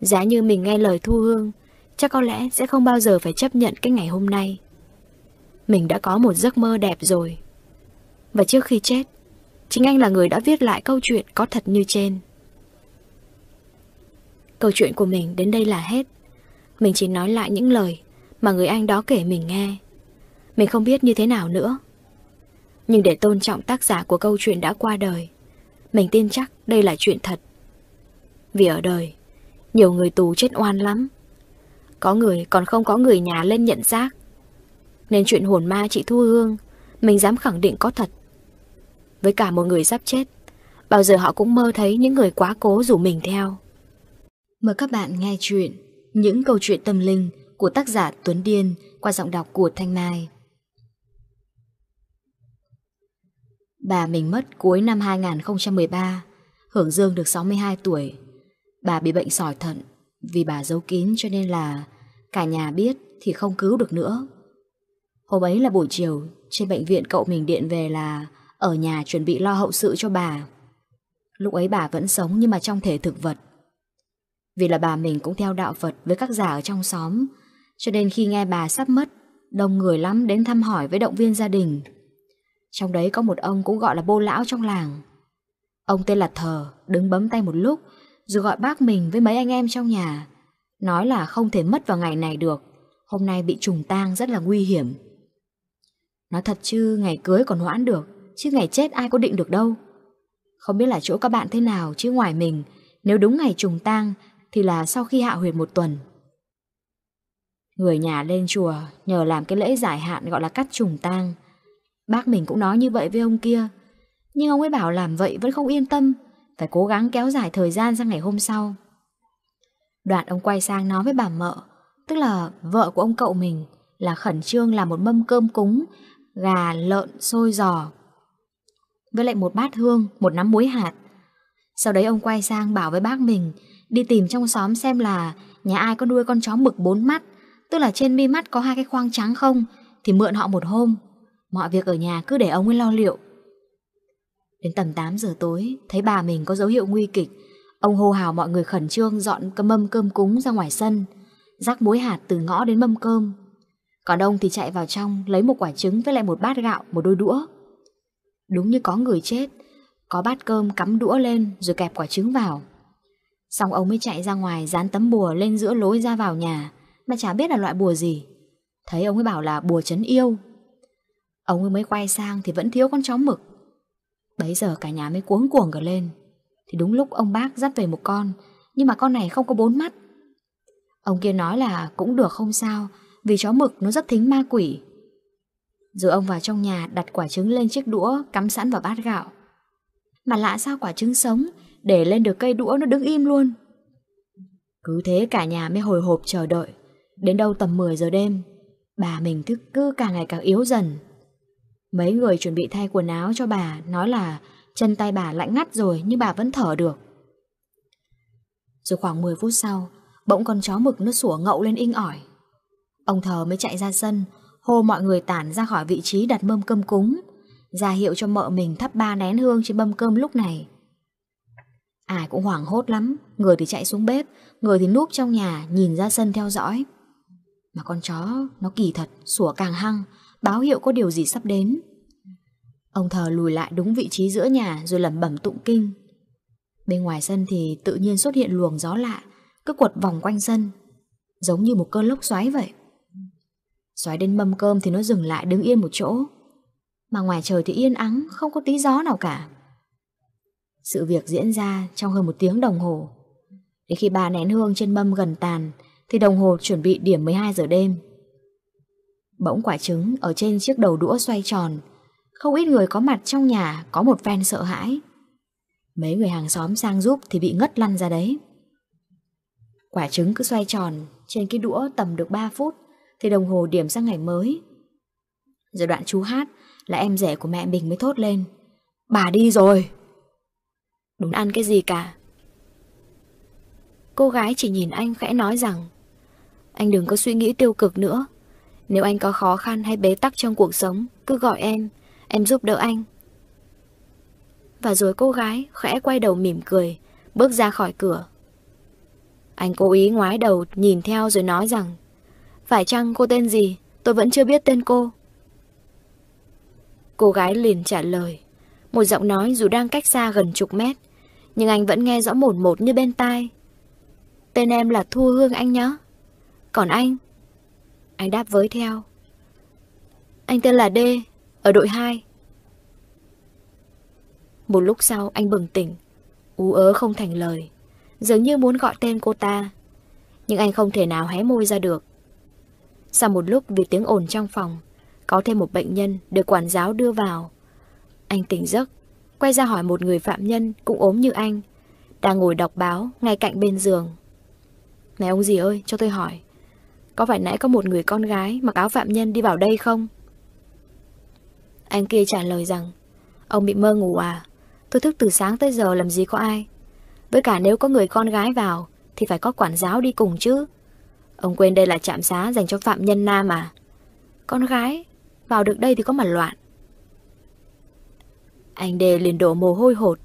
Speaker 1: Giá như mình nghe lời Thu Hương Chắc có lẽ sẽ không bao giờ phải chấp nhận cái ngày hôm nay Mình đã có một giấc mơ đẹp rồi Và trước khi chết Chính anh là người đã viết lại câu chuyện có thật như trên Câu chuyện của mình đến đây là hết. Mình chỉ nói lại những lời mà người anh đó kể mình nghe. Mình không biết như thế nào nữa. Nhưng để tôn trọng tác giả của câu chuyện đã qua đời, mình tin chắc đây là chuyện thật. Vì ở đời, nhiều người tù chết oan lắm. Có người còn không có người nhà lên nhận xác. Nên chuyện hồn ma chị Thu Hương, mình dám khẳng định có thật. Với cả một người sắp chết, bao giờ họ cũng mơ thấy những người quá cố rủ mình theo. Mời các bạn nghe chuyện Những câu chuyện tâm linh của tác giả Tuấn Điên qua giọng đọc của Thanh Mai. Bà mình mất cuối năm 2013, hưởng dương được 62 tuổi. Bà bị bệnh sỏi thận, vì bà giấu kín cho nên là cả nhà biết thì không cứu được nữa. Hôm ấy là buổi chiều, trên bệnh viện cậu mình điện về là ở nhà chuẩn bị lo hậu sự cho bà. Lúc ấy bà vẫn sống nhưng mà trong thể thực vật vì là bà mình cũng theo đạo Phật với các giả ở trong xóm, cho nên khi nghe bà sắp mất, đông người lắm đến thăm hỏi với động viên gia đình. Trong đấy có một ông cũng gọi là bô lão trong làng. Ông tên là Thờ, đứng bấm tay một lúc, rồi gọi bác mình với mấy anh em trong nhà. Nói là không thể mất vào ngày này được, hôm nay bị trùng tang rất là nguy hiểm. Nói thật chứ ngày cưới còn hoãn được, chứ ngày chết ai có định được đâu. Không biết là chỗ các bạn thế nào chứ ngoài mình, nếu đúng ngày trùng tang thì là sau khi hạ huyệt một tuần. Người nhà lên chùa nhờ làm cái lễ giải hạn gọi là cắt trùng tang. Bác mình cũng nói như vậy với ông kia. Nhưng ông ấy bảo làm vậy vẫn không yên tâm, phải cố gắng kéo dài thời gian sang ngày hôm sau. Đoạn ông quay sang nói với bà mợ, tức là vợ của ông cậu mình là khẩn trương làm một mâm cơm cúng, gà, lợn, xôi giò. Với lại một bát hương, một nắm muối hạt. Sau đấy ông quay sang bảo với bác mình Đi tìm trong xóm xem là Nhà ai có nuôi con chó mực bốn mắt Tức là trên mi mắt có hai cái khoang trắng không Thì mượn họ một hôm Mọi việc ở nhà cứ để ông ấy lo liệu Đến tầm 8 giờ tối Thấy bà mình có dấu hiệu nguy kịch Ông hô hào mọi người khẩn trương Dọn cơm mâm cơm cúng ra ngoài sân Rắc muối hạt từ ngõ đến mâm cơm Còn ông thì chạy vào trong Lấy một quả trứng với lại một bát gạo Một đôi đũa Đúng như có người chết Có bát cơm cắm đũa lên rồi kẹp quả trứng vào Xong ông mới chạy ra ngoài dán tấm bùa lên giữa lối ra vào nhà Mà chả biết là loại bùa gì Thấy ông ấy bảo là bùa chấn yêu Ông ấy mới quay sang thì vẫn thiếu con chó mực Bấy giờ cả nhà mới cuống cuồng cả lên Thì đúng lúc ông bác dắt về một con Nhưng mà con này không có bốn mắt Ông kia nói là cũng được không sao Vì chó mực nó rất thính ma quỷ Rồi ông vào trong nhà đặt quả trứng lên chiếc đũa Cắm sẵn vào bát gạo Mà lạ sao quả trứng sống để lên được cây đũa nó đứng im luôn. Cứ thế cả nhà mới hồi hộp chờ đợi, đến đâu tầm 10 giờ đêm, bà mình thức cứ càng ngày càng yếu dần. Mấy người chuẩn bị thay quần áo cho bà nói là chân tay bà lạnh ngắt rồi nhưng bà vẫn thở được. Rồi khoảng 10 phút sau, bỗng con chó mực nó sủa ngậu lên inh ỏi. Ông thờ mới chạy ra sân, hô mọi người tản ra khỏi vị trí đặt mâm cơm cúng, ra hiệu cho mợ mình thắp ba nén hương trên mâm cơm lúc này. Ai cũng hoảng hốt lắm Người thì chạy xuống bếp Người thì núp trong nhà nhìn ra sân theo dõi Mà con chó nó kỳ thật Sủa càng hăng Báo hiệu có điều gì sắp đến Ông thờ lùi lại đúng vị trí giữa nhà Rồi lẩm bẩm tụng kinh Bên ngoài sân thì tự nhiên xuất hiện luồng gió lạ Cứ quật vòng quanh sân Giống như một cơn lốc xoáy vậy Xoáy đến mâm cơm thì nó dừng lại đứng yên một chỗ Mà ngoài trời thì yên ắng Không có tí gió nào cả sự việc diễn ra trong hơn một tiếng đồng hồ. Đến khi bà nén hương trên mâm gần tàn, thì đồng hồ chuẩn bị điểm 12 giờ đêm. Bỗng quả trứng ở trên chiếc đầu đũa xoay tròn, không ít người có mặt trong nhà có một phen sợ hãi. Mấy người hàng xóm sang giúp thì bị ngất lăn ra đấy. Quả trứng cứ xoay tròn trên cái đũa tầm được 3 phút thì đồng hồ điểm sang ngày mới. Rồi đoạn chú hát là em rể của mẹ mình mới thốt lên. Bà đi rồi! muốn ăn cái gì cả. Cô gái chỉ nhìn anh khẽ nói rằng Anh đừng có suy nghĩ tiêu cực nữa Nếu anh có khó khăn hay bế tắc trong cuộc sống Cứ gọi em Em giúp đỡ anh Và rồi cô gái khẽ quay đầu mỉm cười Bước ra khỏi cửa Anh cố ý ngoái đầu nhìn theo rồi nói rằng Phải chăng cô tên gì Tôi vẫn chưa biết tên cô Cô gái liền trả lời Một giọng nói dù đang cách xa gần chục mét nhưng anh vẫn nghe rõ một một như bên tai Tên em là Thu Hương anh nhá Còn anh Anh đáp với theo Anh tên là D Ở đội 2 Một lúc sau anh bừng tỉnh Ú ớ không thành lời Dường như muốn gọi tên cô ta Nhưng anh không thể nào hé môi ra được Sau một lúc vì tiếng ồn trong phòng Có thêm một bệnh nhân được quản giáo đưa vào Anh tỉnh giấc quay ra hỏi một người phạm nhân cũng ốm như anh, đang ngồi đọc báo ngay cạnh bên giường. Này ông gì ơi, cho tôi hỏi, có phải nãy có một người con gái mặc áo phạm nhân đi vào đây không? Anh kia trả lời rằng, ông bị mơ ngủ à, tôi thức từ sáng tới giờ làm gì có ai. Với cả nếu có người con gái vào thì phải có quản giáo đi cùng chứ. Ông quên đây là trạm xá dành cho phạm nhân nam à. Con gái, vào được đây thì có mà loạn. Anh Đê liền đổ mồ hôi hột.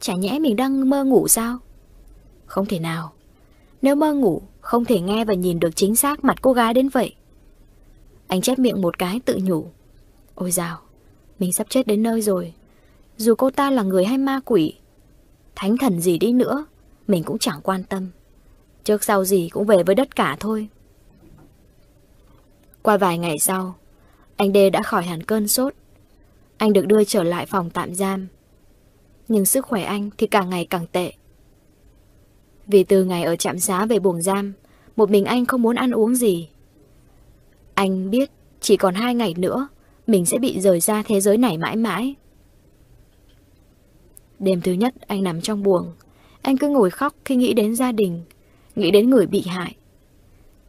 Speaker 1: Chả nhẽ mình đang mơ ngủ sao? Không thể nào. Nếu mơ ngủ, không thể nghe và nhìn được chính xác mặt cô gái đến vậy. Anh chép miệng một cái tự nhủ. Ôi dào, mình sắp chết đến nơi rồi. Dù cô ta là người hay ma quỷ, thánh thần gì đi nữa, mình cũng chẳng quan tâm. Trước sau gì cũng về với đất cả thôi. Qua vài ngày sau, anh Đê đã khỏi hẳn cơn sốt. Anh được đưa trở lại phòng tạm giam. Nhưng sức khỏe anh thì càng ngày càng tệ. Vì từ ngày ở trạm xá về buồng giam, một mình anh không muốn ăn uống gì. Anh biết chỉ còn hai ngày nữa mình sẽ bị rời ra thế giới này mãi mãi. Đêm thứ nhất anh nằm trong buồng, anh cứ ngồi khóc khi nghĩ đến gia đình, nghĩ đến người bị hại.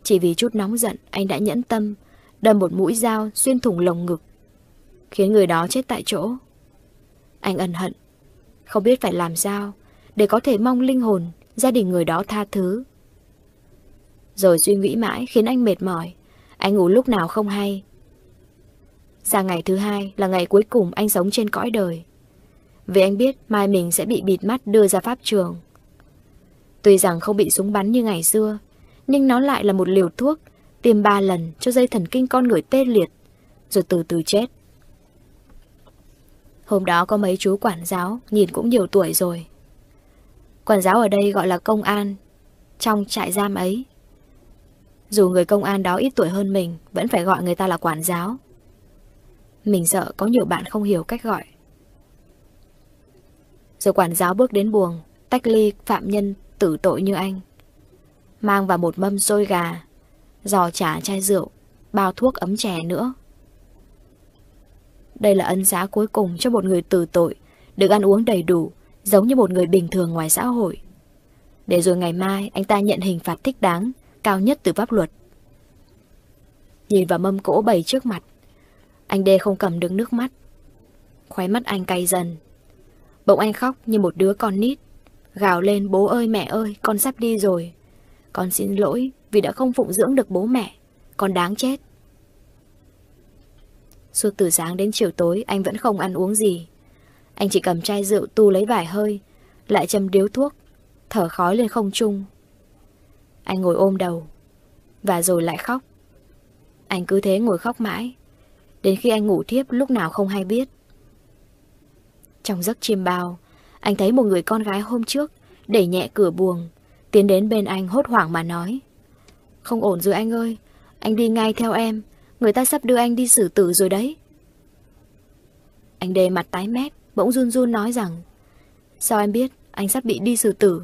Speaker 1: Chỉ vì chút nóng giận anh đã nhẫn tâm, đâm một mũi dao xuyên thủng lồng ngực khiến người đó chết tại chỗ. Anh ân hận, không biết phải làm sao để có thể mong linh hồn, gia đình người đó tha thứ. Rồi suy nghĩ mãi khiến anh mệt mỏi, anh ngủ lúc nào không hay. Sang ngày thứ hai là ngày cuối cùng anh sống trên cõi đời. Vì anh biết mai mình sẽ bị bịt mắt đưa ra pháp trường. Tuy rằng không bị súng bắn như ngày xưa, nhưng nó lại là một liều thuốc, tiêm ba lần cho dây thần kinh con người tê liệt, rồi từ từ chết. Hôm đó có mấy chú quản giáo, nhìn cũng nhiều tuổi rồi. Quản giáo ở đây gọi là công an, trong trại giam ấy. Dù người công an đó ít tuổi hơn mình, vẫn phải gọi người ta là quản giáo. Mình sợ có nhiều bạn không hiểu cách gọi. Rồi quản giáo bước đến buồng, tách ly phạm nhân tử tội như anh. Mang vào một mâm xôi gà, giò chả chai rượu, bao thuốc ấm chè nữa. Đây là ân giá cuối cùng cho một người tử tội, được ăn uống đầy đủ, giống như một người bình thường ngoài xã hội. Để rồi ngày mai anh ta nhận hình phạt thích đáng, cao nhất từ pháp luật. Nhìn vào mâm cỗ bầy trước mặt, anh Đê không cầm được nước mắt. Khóe mắt anh cay dần. Bỗng anh khóc như một đứa con nít, gào lên bố ơi mẹ ơi con sắp đi rồi. Con xin lỗi vì đã không phụng dưỡng được bố mẹ, con đáng chết. Suốt từ sáng đến chiều tối anh vẫn không ăn uống gì. Anh chỉ cầm chai rượu tu lấy vài hơi, lại châm điếu thuốc, thở khói lên không trung. Anh ngồi ôm đầu, và rồi lại khóc. Anh cứ thế ngồi khóc mãi, đến khi anh ngủ thiếp lúc nào không hay biết. Trong giấc chiêm bao, anh thấy một người con gái hôm trước đẩy nhẹ cửa buồng, tiến đến bên anh hốt hoảng mà nói. Không ổn rồi anh ơi, anh đi ngay theo em, Người ta sắp đưa anh đi xử tử rồi đấy Anh đề mặt tái mét Bỗng run run nói rằng Sao em biết anh sắp bị đi xử tử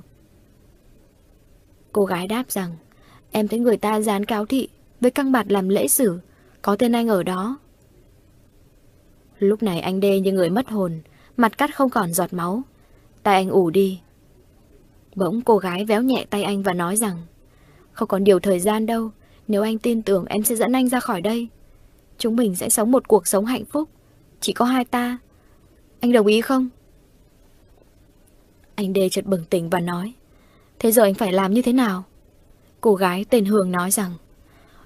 Speaker 1: Cô gái đáp rằng Em thấy người ta dán cáo thị Với căng bạt làm lễ xử Có tên anh ở đó Lúc này anh đê như người mất hồn Mặt cắt không còn giọt máu Tay anh ủ đi Bỗng cô gái véo nhẹ tay anh và nói rằng Không còn điều thời gian đâu nếu anh tin tưởng em sẽ dẫn anh ra khỏi đây Chúng mình sẽ sống một cuộc sống hạnh phúc Chỉ có hai ta Anh đồng ý không? Anh Đê chợt bừng tỉnh và nói Thế giờ anh phải làm như thế nào? Cô gái tên Hường nói rằng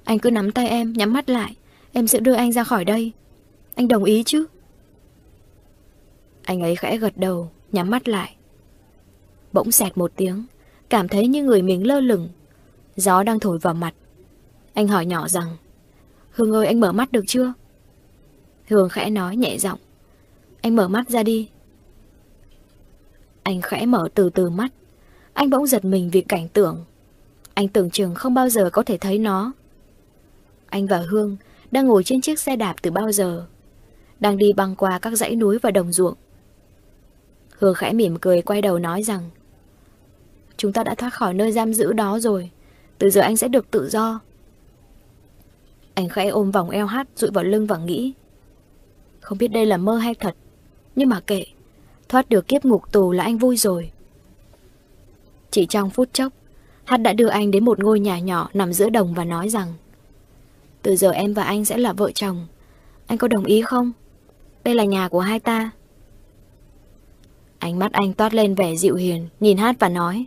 Speaker 1: Anh cứ nắm tay em, nhắm mắt lại Em sẽ đưa anh ra khỏi đây Anh đồng ý chứ? Anh ấy khẽ gật đầu, nhắm mắt lại Bỗng xẹt một tiếng Cảm thấy như người mình lơ lửng Gió đang thổi vào mặt anh hỏi nhỏ rằng Hương ơi anh mở mắt được chưa? Hương khẽ nói nhẹ giọng Anh mở mắt ra đi Anh khẽ mở từ từ mắt Anh bỗng giật mình vì cảnh tưởng Anh tưởng chừng không bao giờ có thể thấy nó Anh và Hương đang ngồi trên chiếc xe đạp từ bao giờ Đang đi băng qua các dãy núi và đồng ruộng Hương khẽ mỉm cười quay đầu nói rằng Chúng ta đã thoát khỏi nơi giam giữ đó rồi Từ giờ anh sẽ được tự do anh khẽ ôm vòng eo hát rụi vào lưng và nghĩ. Không biết đây là mơ hay thật, nhưng mà kệ, thoát được kiếp ngục tù là anh vui rồi. Chỉ trong phút chốc, Hát đã đưa anh đến một ngôi nhà nhỏ nằm giữa đồng và nói rằng Từ giờ em và anh sẽ là vợ chồng. Anh có đồng ý không? Đây là nhà của hai ta. Ánh mắt anh toát lên vẻ dịu hiền, nhìn Hát và nói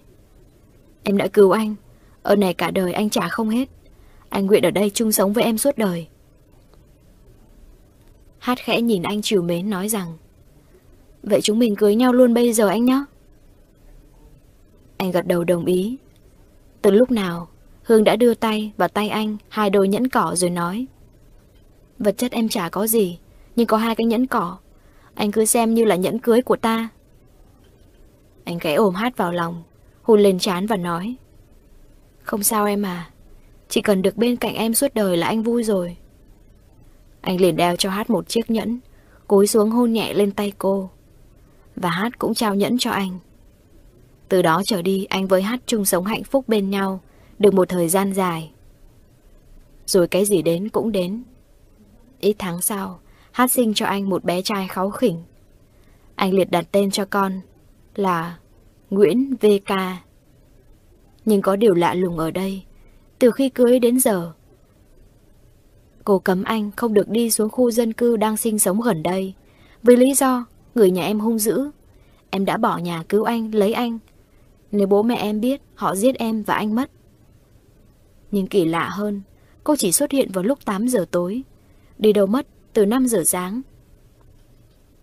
Speaker 1: Em đã cứu anh, ở này cả đời anh trả không hết. Anh nguyện ở đây chung sống với em suốt đời. Hát khẽ nhìn anh chiều mến nói rằng Vậy chúng mình cưới nhau luôn bây giờ anh nhé. Anh gật đầu đồng ý. Từ lúc nào, Hương đã đưa tay và tay anh hai đôi nhẫn cỏ rồi nói Vật chất em chả có gì, nhưng có hai cái nhẫn cỏ. Anh cứ xem như là nhẫn cưới của ta. Anh khẽ ôm hát vào lòng, hôn lên chán và nói Không sao em à, chỉ cần được bên cạnh em suốt đời là anh vui rồi Anh liền đeo cho Hát một chiếc nhẫn Cúi xuống hôn nhẹ lên tay cô Và Hát cũng trao nhẫn cho anh Từ đó trở đi anh với Hát chung sống hạnh phúc bên nhau Được một thời gian dài Rồi cái gì đến cũng đến Ít tháng sau Hát sinh cho anh một bé trai kháu khỉnh Anh liệt đặt tên cho con Là Nguyễn VK Nhưng có điều lạ lùng ở đây từ khi cưới đến giờ. Cô cấm anh không được đi xuống khu dân cư đang sinh sống gần đây. Với lý do, người nhà em hung dữ. Em đã bỏ nhà cứu anh, lấy anh. Nếu bố mẹ em biết, họ giết em và anh mất. Nhưng kỳ lạ hơn, cô chỉ xuất hiện vào lúc 8 giờ tối. Đi đâu mất từ 5 giờ sáng.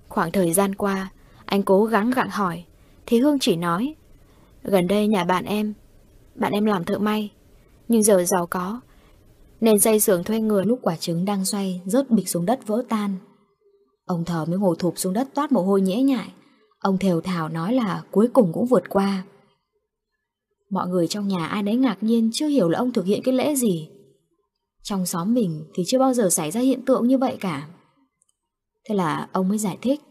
Speaker 1: Khoảng thời gian qua, anh cố gắng gặng hỏi. Thì Hương chỉ nói, gần đây nhà bạn em, bạn em làm thợ may, nhưng giờ giàu có Nên dây xưởng thuê người lúc quả trứng đang xoay Rớt bịch xuống đất vỡ tan Ông thờ mới ngồi thụp xuống đất toát mồ hôi nhễ nhại Ông thều thảo nói là cuối cùng cũng vượt qua Mọi người trong nhà ai đấy ngạc nhiên Chưa hiểu là ông thực hiện cái lễ gì Trong xóm mình thì chưa bao giờ xảy ra hiện tượng như vậy cả Thế là ông mới giải thích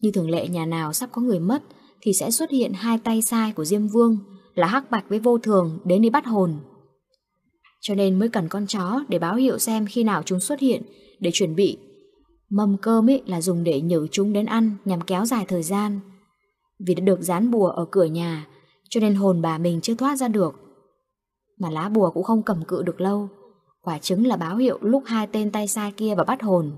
Speaker 1: Như thường lệ nhà nào sắp có người mất Thì sẽ xuất hiện hai tay sai của Diêm Vương Là hắc bạch với vô thường đến đi bắt hồn cho nên mới cần con chó để báo hiệu xem khi nào chúng xuất hiện để chuẩn bị. Mâm cơm ấy là dùng để nhử chúng đến ăn nhằm kéo dài thời gian. Vì đã được dán bùa ở cửa nhà, cho nên hồn bà mình chưa thoát ra được. Mà lá bùa cũng không cầm cự được lâu, quả trứng là báo hiệu lúc hai tên tay sai kia vào bắt hồn.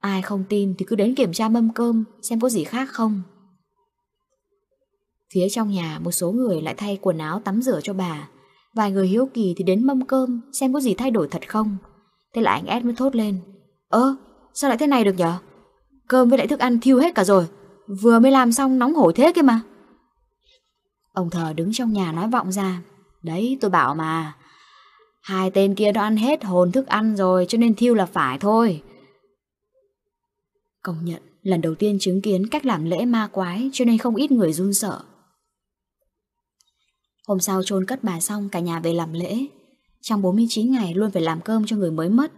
Speaker 1: Ai không tin thì cứ đến kiểm tra mâm cơm xem có gì khác không. Phía trong nhà một số người lại thay quần áo tắm rửa cho bà, Vài người hiếu kỳ thì đến mâm cơm Xem có gì thay đổi thật không Thế là anh Ed mới thốt lên Ơ sao lại thế này được nhở Cơm với lại thức ăn thiêu hết cả rồi Vừa mới làm xong nóng hổi thế kia mà Ông thờ đứng trong nhà nói vọng ra Đấy tôi bảo mà Hai tên kia đã ăn hết hồn thức ăn rồi Cho nên thiêu là phải thôi Công nhận lần đầu tiên chứng kiến cách làm lễ ma quái Cho nên không ít người run sợ Hôm sau chôn cất bà xong cả nhà về làm lễ Trong 49 ngày luôn phải làm cơm cho người mới mất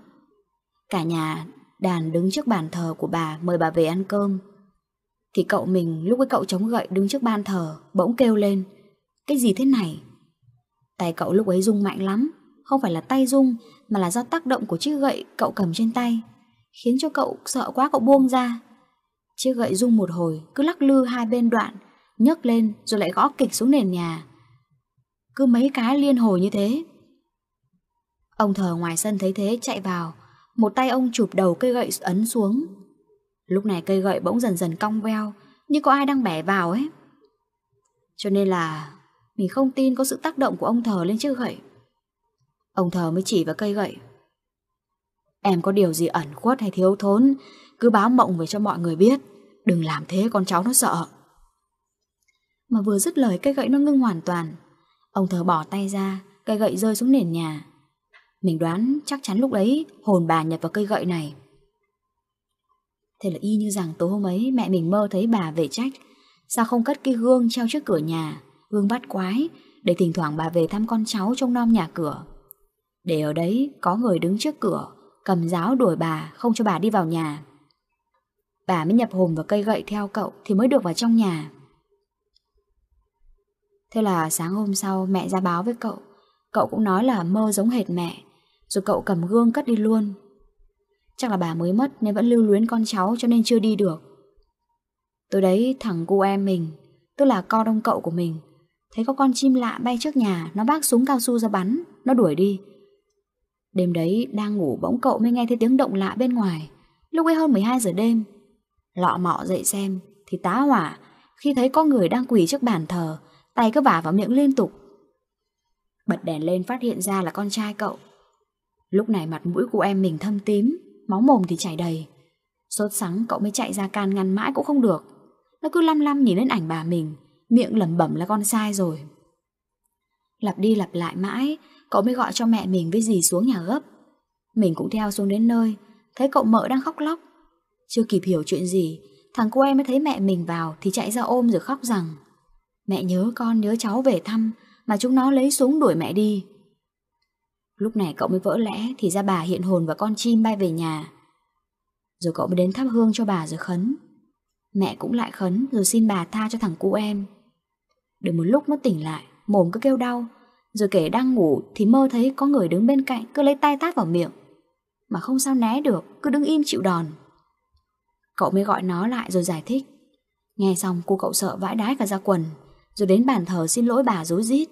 Speaker 1: Cả nhà đàn đứng trước bàn thờ của bà mời bà về ăn cơm Thì cậu mình lúc với cậu chống gậy đứng trước bàn thờ bỗng kêu lên Cái gì thế này? Tay cậu lúc ấy rung mạnh lắm Không phải là tay rung mà là do tác động của chiếc gậy cậu cầm trên tay Khiến cho cậu sợ quá cậu buông ra Chiếc gậy rung một hồi cứ lắc lư hai bên đoạn nhấc lên rồi lại gõ kịch xuống nền nhà cứ mấy cái liên hồi như thế Ông thờ ngoài sân thấy thế chạy vào Một tay ông chụp đầu cây gậy ấn xuống Lúc này cây gậy bỗng dần dần cong veo Như có ai đang bẻ vào ấy Cho nên là Mình không tin có sự tác động của ông thờ lên chiếc gậy Ông thờ mới chỉ vào cây gậy Em có điều gì ẩn khuất hay thiếu thốn Cứ báo mộng về cho mọi người biết Đừng làm thế con cháu nó sợ Mà vừa dứt lời cây gậy nó ngưng hoàn toàn Ông thờ bỏ tay ra, cây gậy rơi xuống nền nhà. Mình đoán chắc chắn lúc đấy hồn bà nhập vào cây gậy này. Thế là y như rằng tối hôm ấy mẹ mình mơ thấy bà về trách. Sao không cất cái gương treo trước cửa nhà, gương bắt quái, để thỉnh thoảng bà về thăm con cháu trong non nhà cửa. Để ở đấy có người đứng trước cửa, cầm giáo đuổi bà, không cho bà đi vào nhà. Bà mới nhập hồn vào cây gậy theo cậu thì mới được vào trong nhà. Thế là sáng hôm sau mẹ ra báo với cậu Cậu cũng nói là mơ giống hệt mẹ Rồi cậu cầm gương cất đi luôn Chắc là bà mới mất nên vẫn lưu luyến con cháu cho nên chưa đi được Tối đấy thằng cu em mình Tức là con ông cậu của mình Thấy có con chim lạ bay trước nhà Nó vác súng cao su ra bắn Nó đuổi đi Đêm đấy đang ngủ bỗng cậu mới nghe thấy tiếng động lạ bên ngoài Lúc ấy hơn 12 giờ đêm Lọ mọ dậy xem Thì tá hỏa Khi thấy có người đang quỳ trước bàn thờ Tay cứ vả vào miệng liên tục Bật đèn lên phát hiện ra là con trai cậu Lúc này mặt mũi của em mình thâm tím Máu mồm thì chảy đầy Sốt sắng cậu mới chạy ra can ngăn mãi cũng không được Nó cứ lăm lăm nhìn lên ảnh bà mình Miệng lẩm bẩm là con sai rồi Lặp đi lặp lại mãi Cậu mới gọi cho mẹ mình với dì xuống nhà gấp Mình cũng theo xuống đến nơi Thấy cậu mợ đang khóc lóc Chưa kịp hiểu chuyện gì Thằng cô em mới thấy mẹ mình vào Thì chạy ra ôm rồi khóc rằng Mẹ nhớ con nhớ cháu về thăm Mà chúng nó lấy súng đuổi mẹ đi Lúc này cậu mới vỡ lẽ Thì ra bà hiện hồn và con chim bay về nhà Rồi cậu mới đến thắp hương cho bà rồi khấn Mẹ cũng lại khấn Rồi xin bà tha cho thằng cu em Được một lúc nó tỉnh lại Mồm cứ kêu đau Rồi kể đang ngủ thì mơ thấy có người đứng bên cạnh Cứ lấy tay tát vào miệng Mà không sao né được Cứ đứng im chịu đòn Cậu mới gọi nó lại rồi giải thích Nghe xong cô cậu sợ vãi đái cả ra quần rồi đến bàn thờ xin lỗi bà dối rít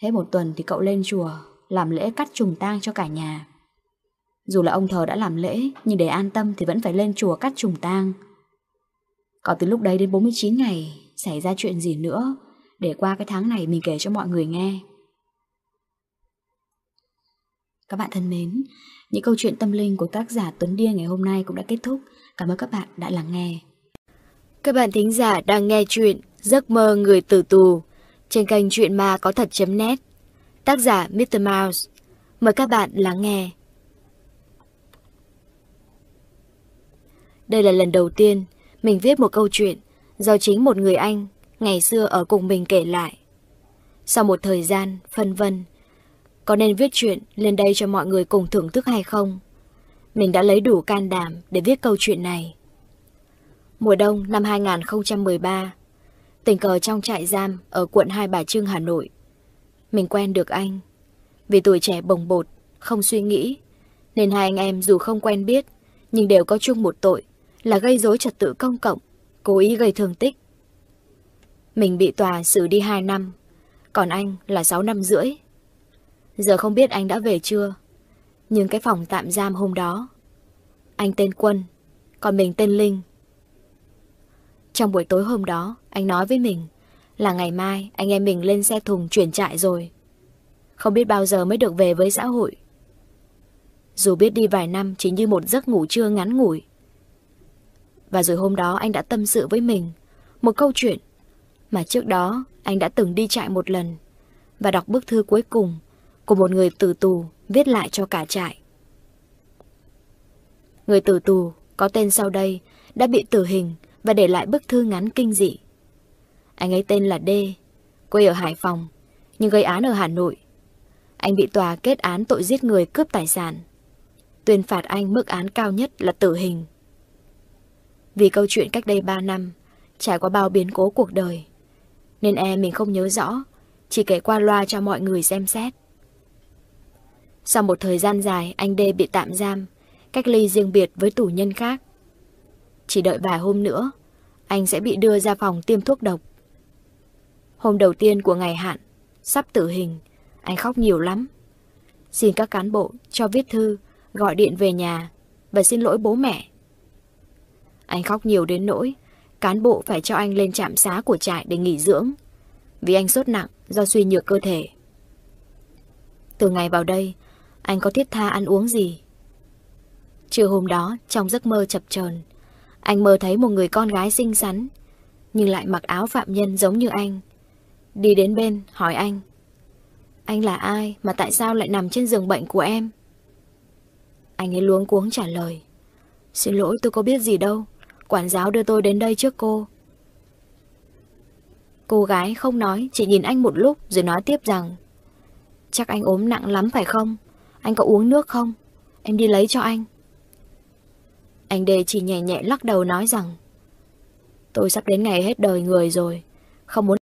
Speaker 1: Thế một tuần thì cậu lên chùa Làm lễ cắt trùng tang cho cả nhà Dù là ông thờ đã làm lễ Nhưng để an tâm thì vẫn phải lên chùa cắt trùng tang Có từ lúc đấy đến 49 ngày Xảy ra chuyện gì nữa Để qua cái tháng này mình kể cho mọi người nghe Các bạn thân mến Những câu chuyện tâm linh của tác giả Tuấn Điên ngày hôm nay cũng đã kết thúc Cảm ơn các bạn đã lắng nghe các bạn thính giả đang nghe chuyện Giấc mơ người tử tù trên kênh Chuyện ma có thật.net. Tác giả Mr. Mouse. Mời các bạn lắng nghe. Đây là lần đầu tiên mình viết một câu chuyện do chính một người anh ngày xưa ở cùng mình kể lại. Sau một thời gian phân vân, có nên viết chuyện lên đây cho mọi người cùng thưởng thức hay không? Mình đã lấy đủ can đảm để viết câu chuyện này. Mùa đông năm 2013, Tình cờ trong trại giam ở quận Hai Bà Trưng, Hà Nội. Mình quen được anh. Vì tuổi trẻ bồng bột, không suy nghĩ, nên hai anh em dù không quen biết, nhưng đều có chung một tội là gây dối trật tự công cộng, cố ý gây thương tích. Mình bị tòa xử đi 2 năm, còn anh là 6 năm rưỡi. Giờ không biết anh đã về chưa, nhưng cái phòng tạm giam hôm đó. Anh tên Quân, còn mình tên Linh. Trong buổi tối hôm đó, anh nói với mình là ngày mai anh em mình lên xe thùng chuyển trại rồi. Không biết bao giờ mới được về với xã hội. Dù biết đi vài năm chỉ như một giấc ngủ trưa ngắn ngủi. Và rồi hôm đó anh đã tâm sự với mình một câu chuyện mà trước đó anh đã từng đi trại một lần và đọc bức thư cuối cùng của một người tử tù viết lại cho cả trại. Người tử tù có tên sau đây đã bị tử hình và để lại bức thư ngắn kinh dị. Anh ấy tên là D, quê ở Hải Phòng, nhưng gây án ở Hà Nội. Anh bị tòa kết án tội giết người cướp tài sản. Tuyên phạt anh mức án cao nhất là tử hình. Vì câu chuyện cách đây 3 năm, trải qua bao biến cố cuộc đời, nên e mình không nhớ rõ, chỉ kể qua loa cho mọi người xem xét. Sau một thời gian dài, anh D bị tạm giam, cách ly riêng biệt với tù nhân khác. Chỉ đợi vài hôm nữa, anh sẽ bị đưa ra phòng tiêm thuốc độc. Hôm đầu tiên của ngày hạn, sắp tử hình, anh khóc nhiều lắm. Xin các cán bộ cho viết thư, gọi điện về nhà và xin lỗi bố mẹ. Anh khóc nhiều đến nỗi, cán bộ phải cho anh lên trạm xá của trại để nghỉ dưỡng, vì anh sốt nặng do suy nhược cơ thể. Từ ngày vào đây, anh có thiết tha ăn uống gì? Trưa hôm đó, trong giấc mơ chập chờn anh mơ thấy một người con gái xinh xắn, nhưng lại mặc áo phạm nhân giống như anh. Đi đến bên, hỏi anh. Anh là ai mà tại sao lại nằm trên giường bệnh của em? Anh ấy luống cuống trả lời. Xin lỗi tôi có biết gì đâu, quản giáo đưa tôi đến đây trước cô. Cô gái không nói, chỉ nhìn anh một lúc rồi nói tiếp rằng Chắc anh ốm nặng lắm phải không? Anh có uống nước không? Em đi lấy cho anh. Anh đề chỉ nhẹ nhẹ lắc đầu nói rằng Tôi sắp đến ngày hết đời người rồi Không muốn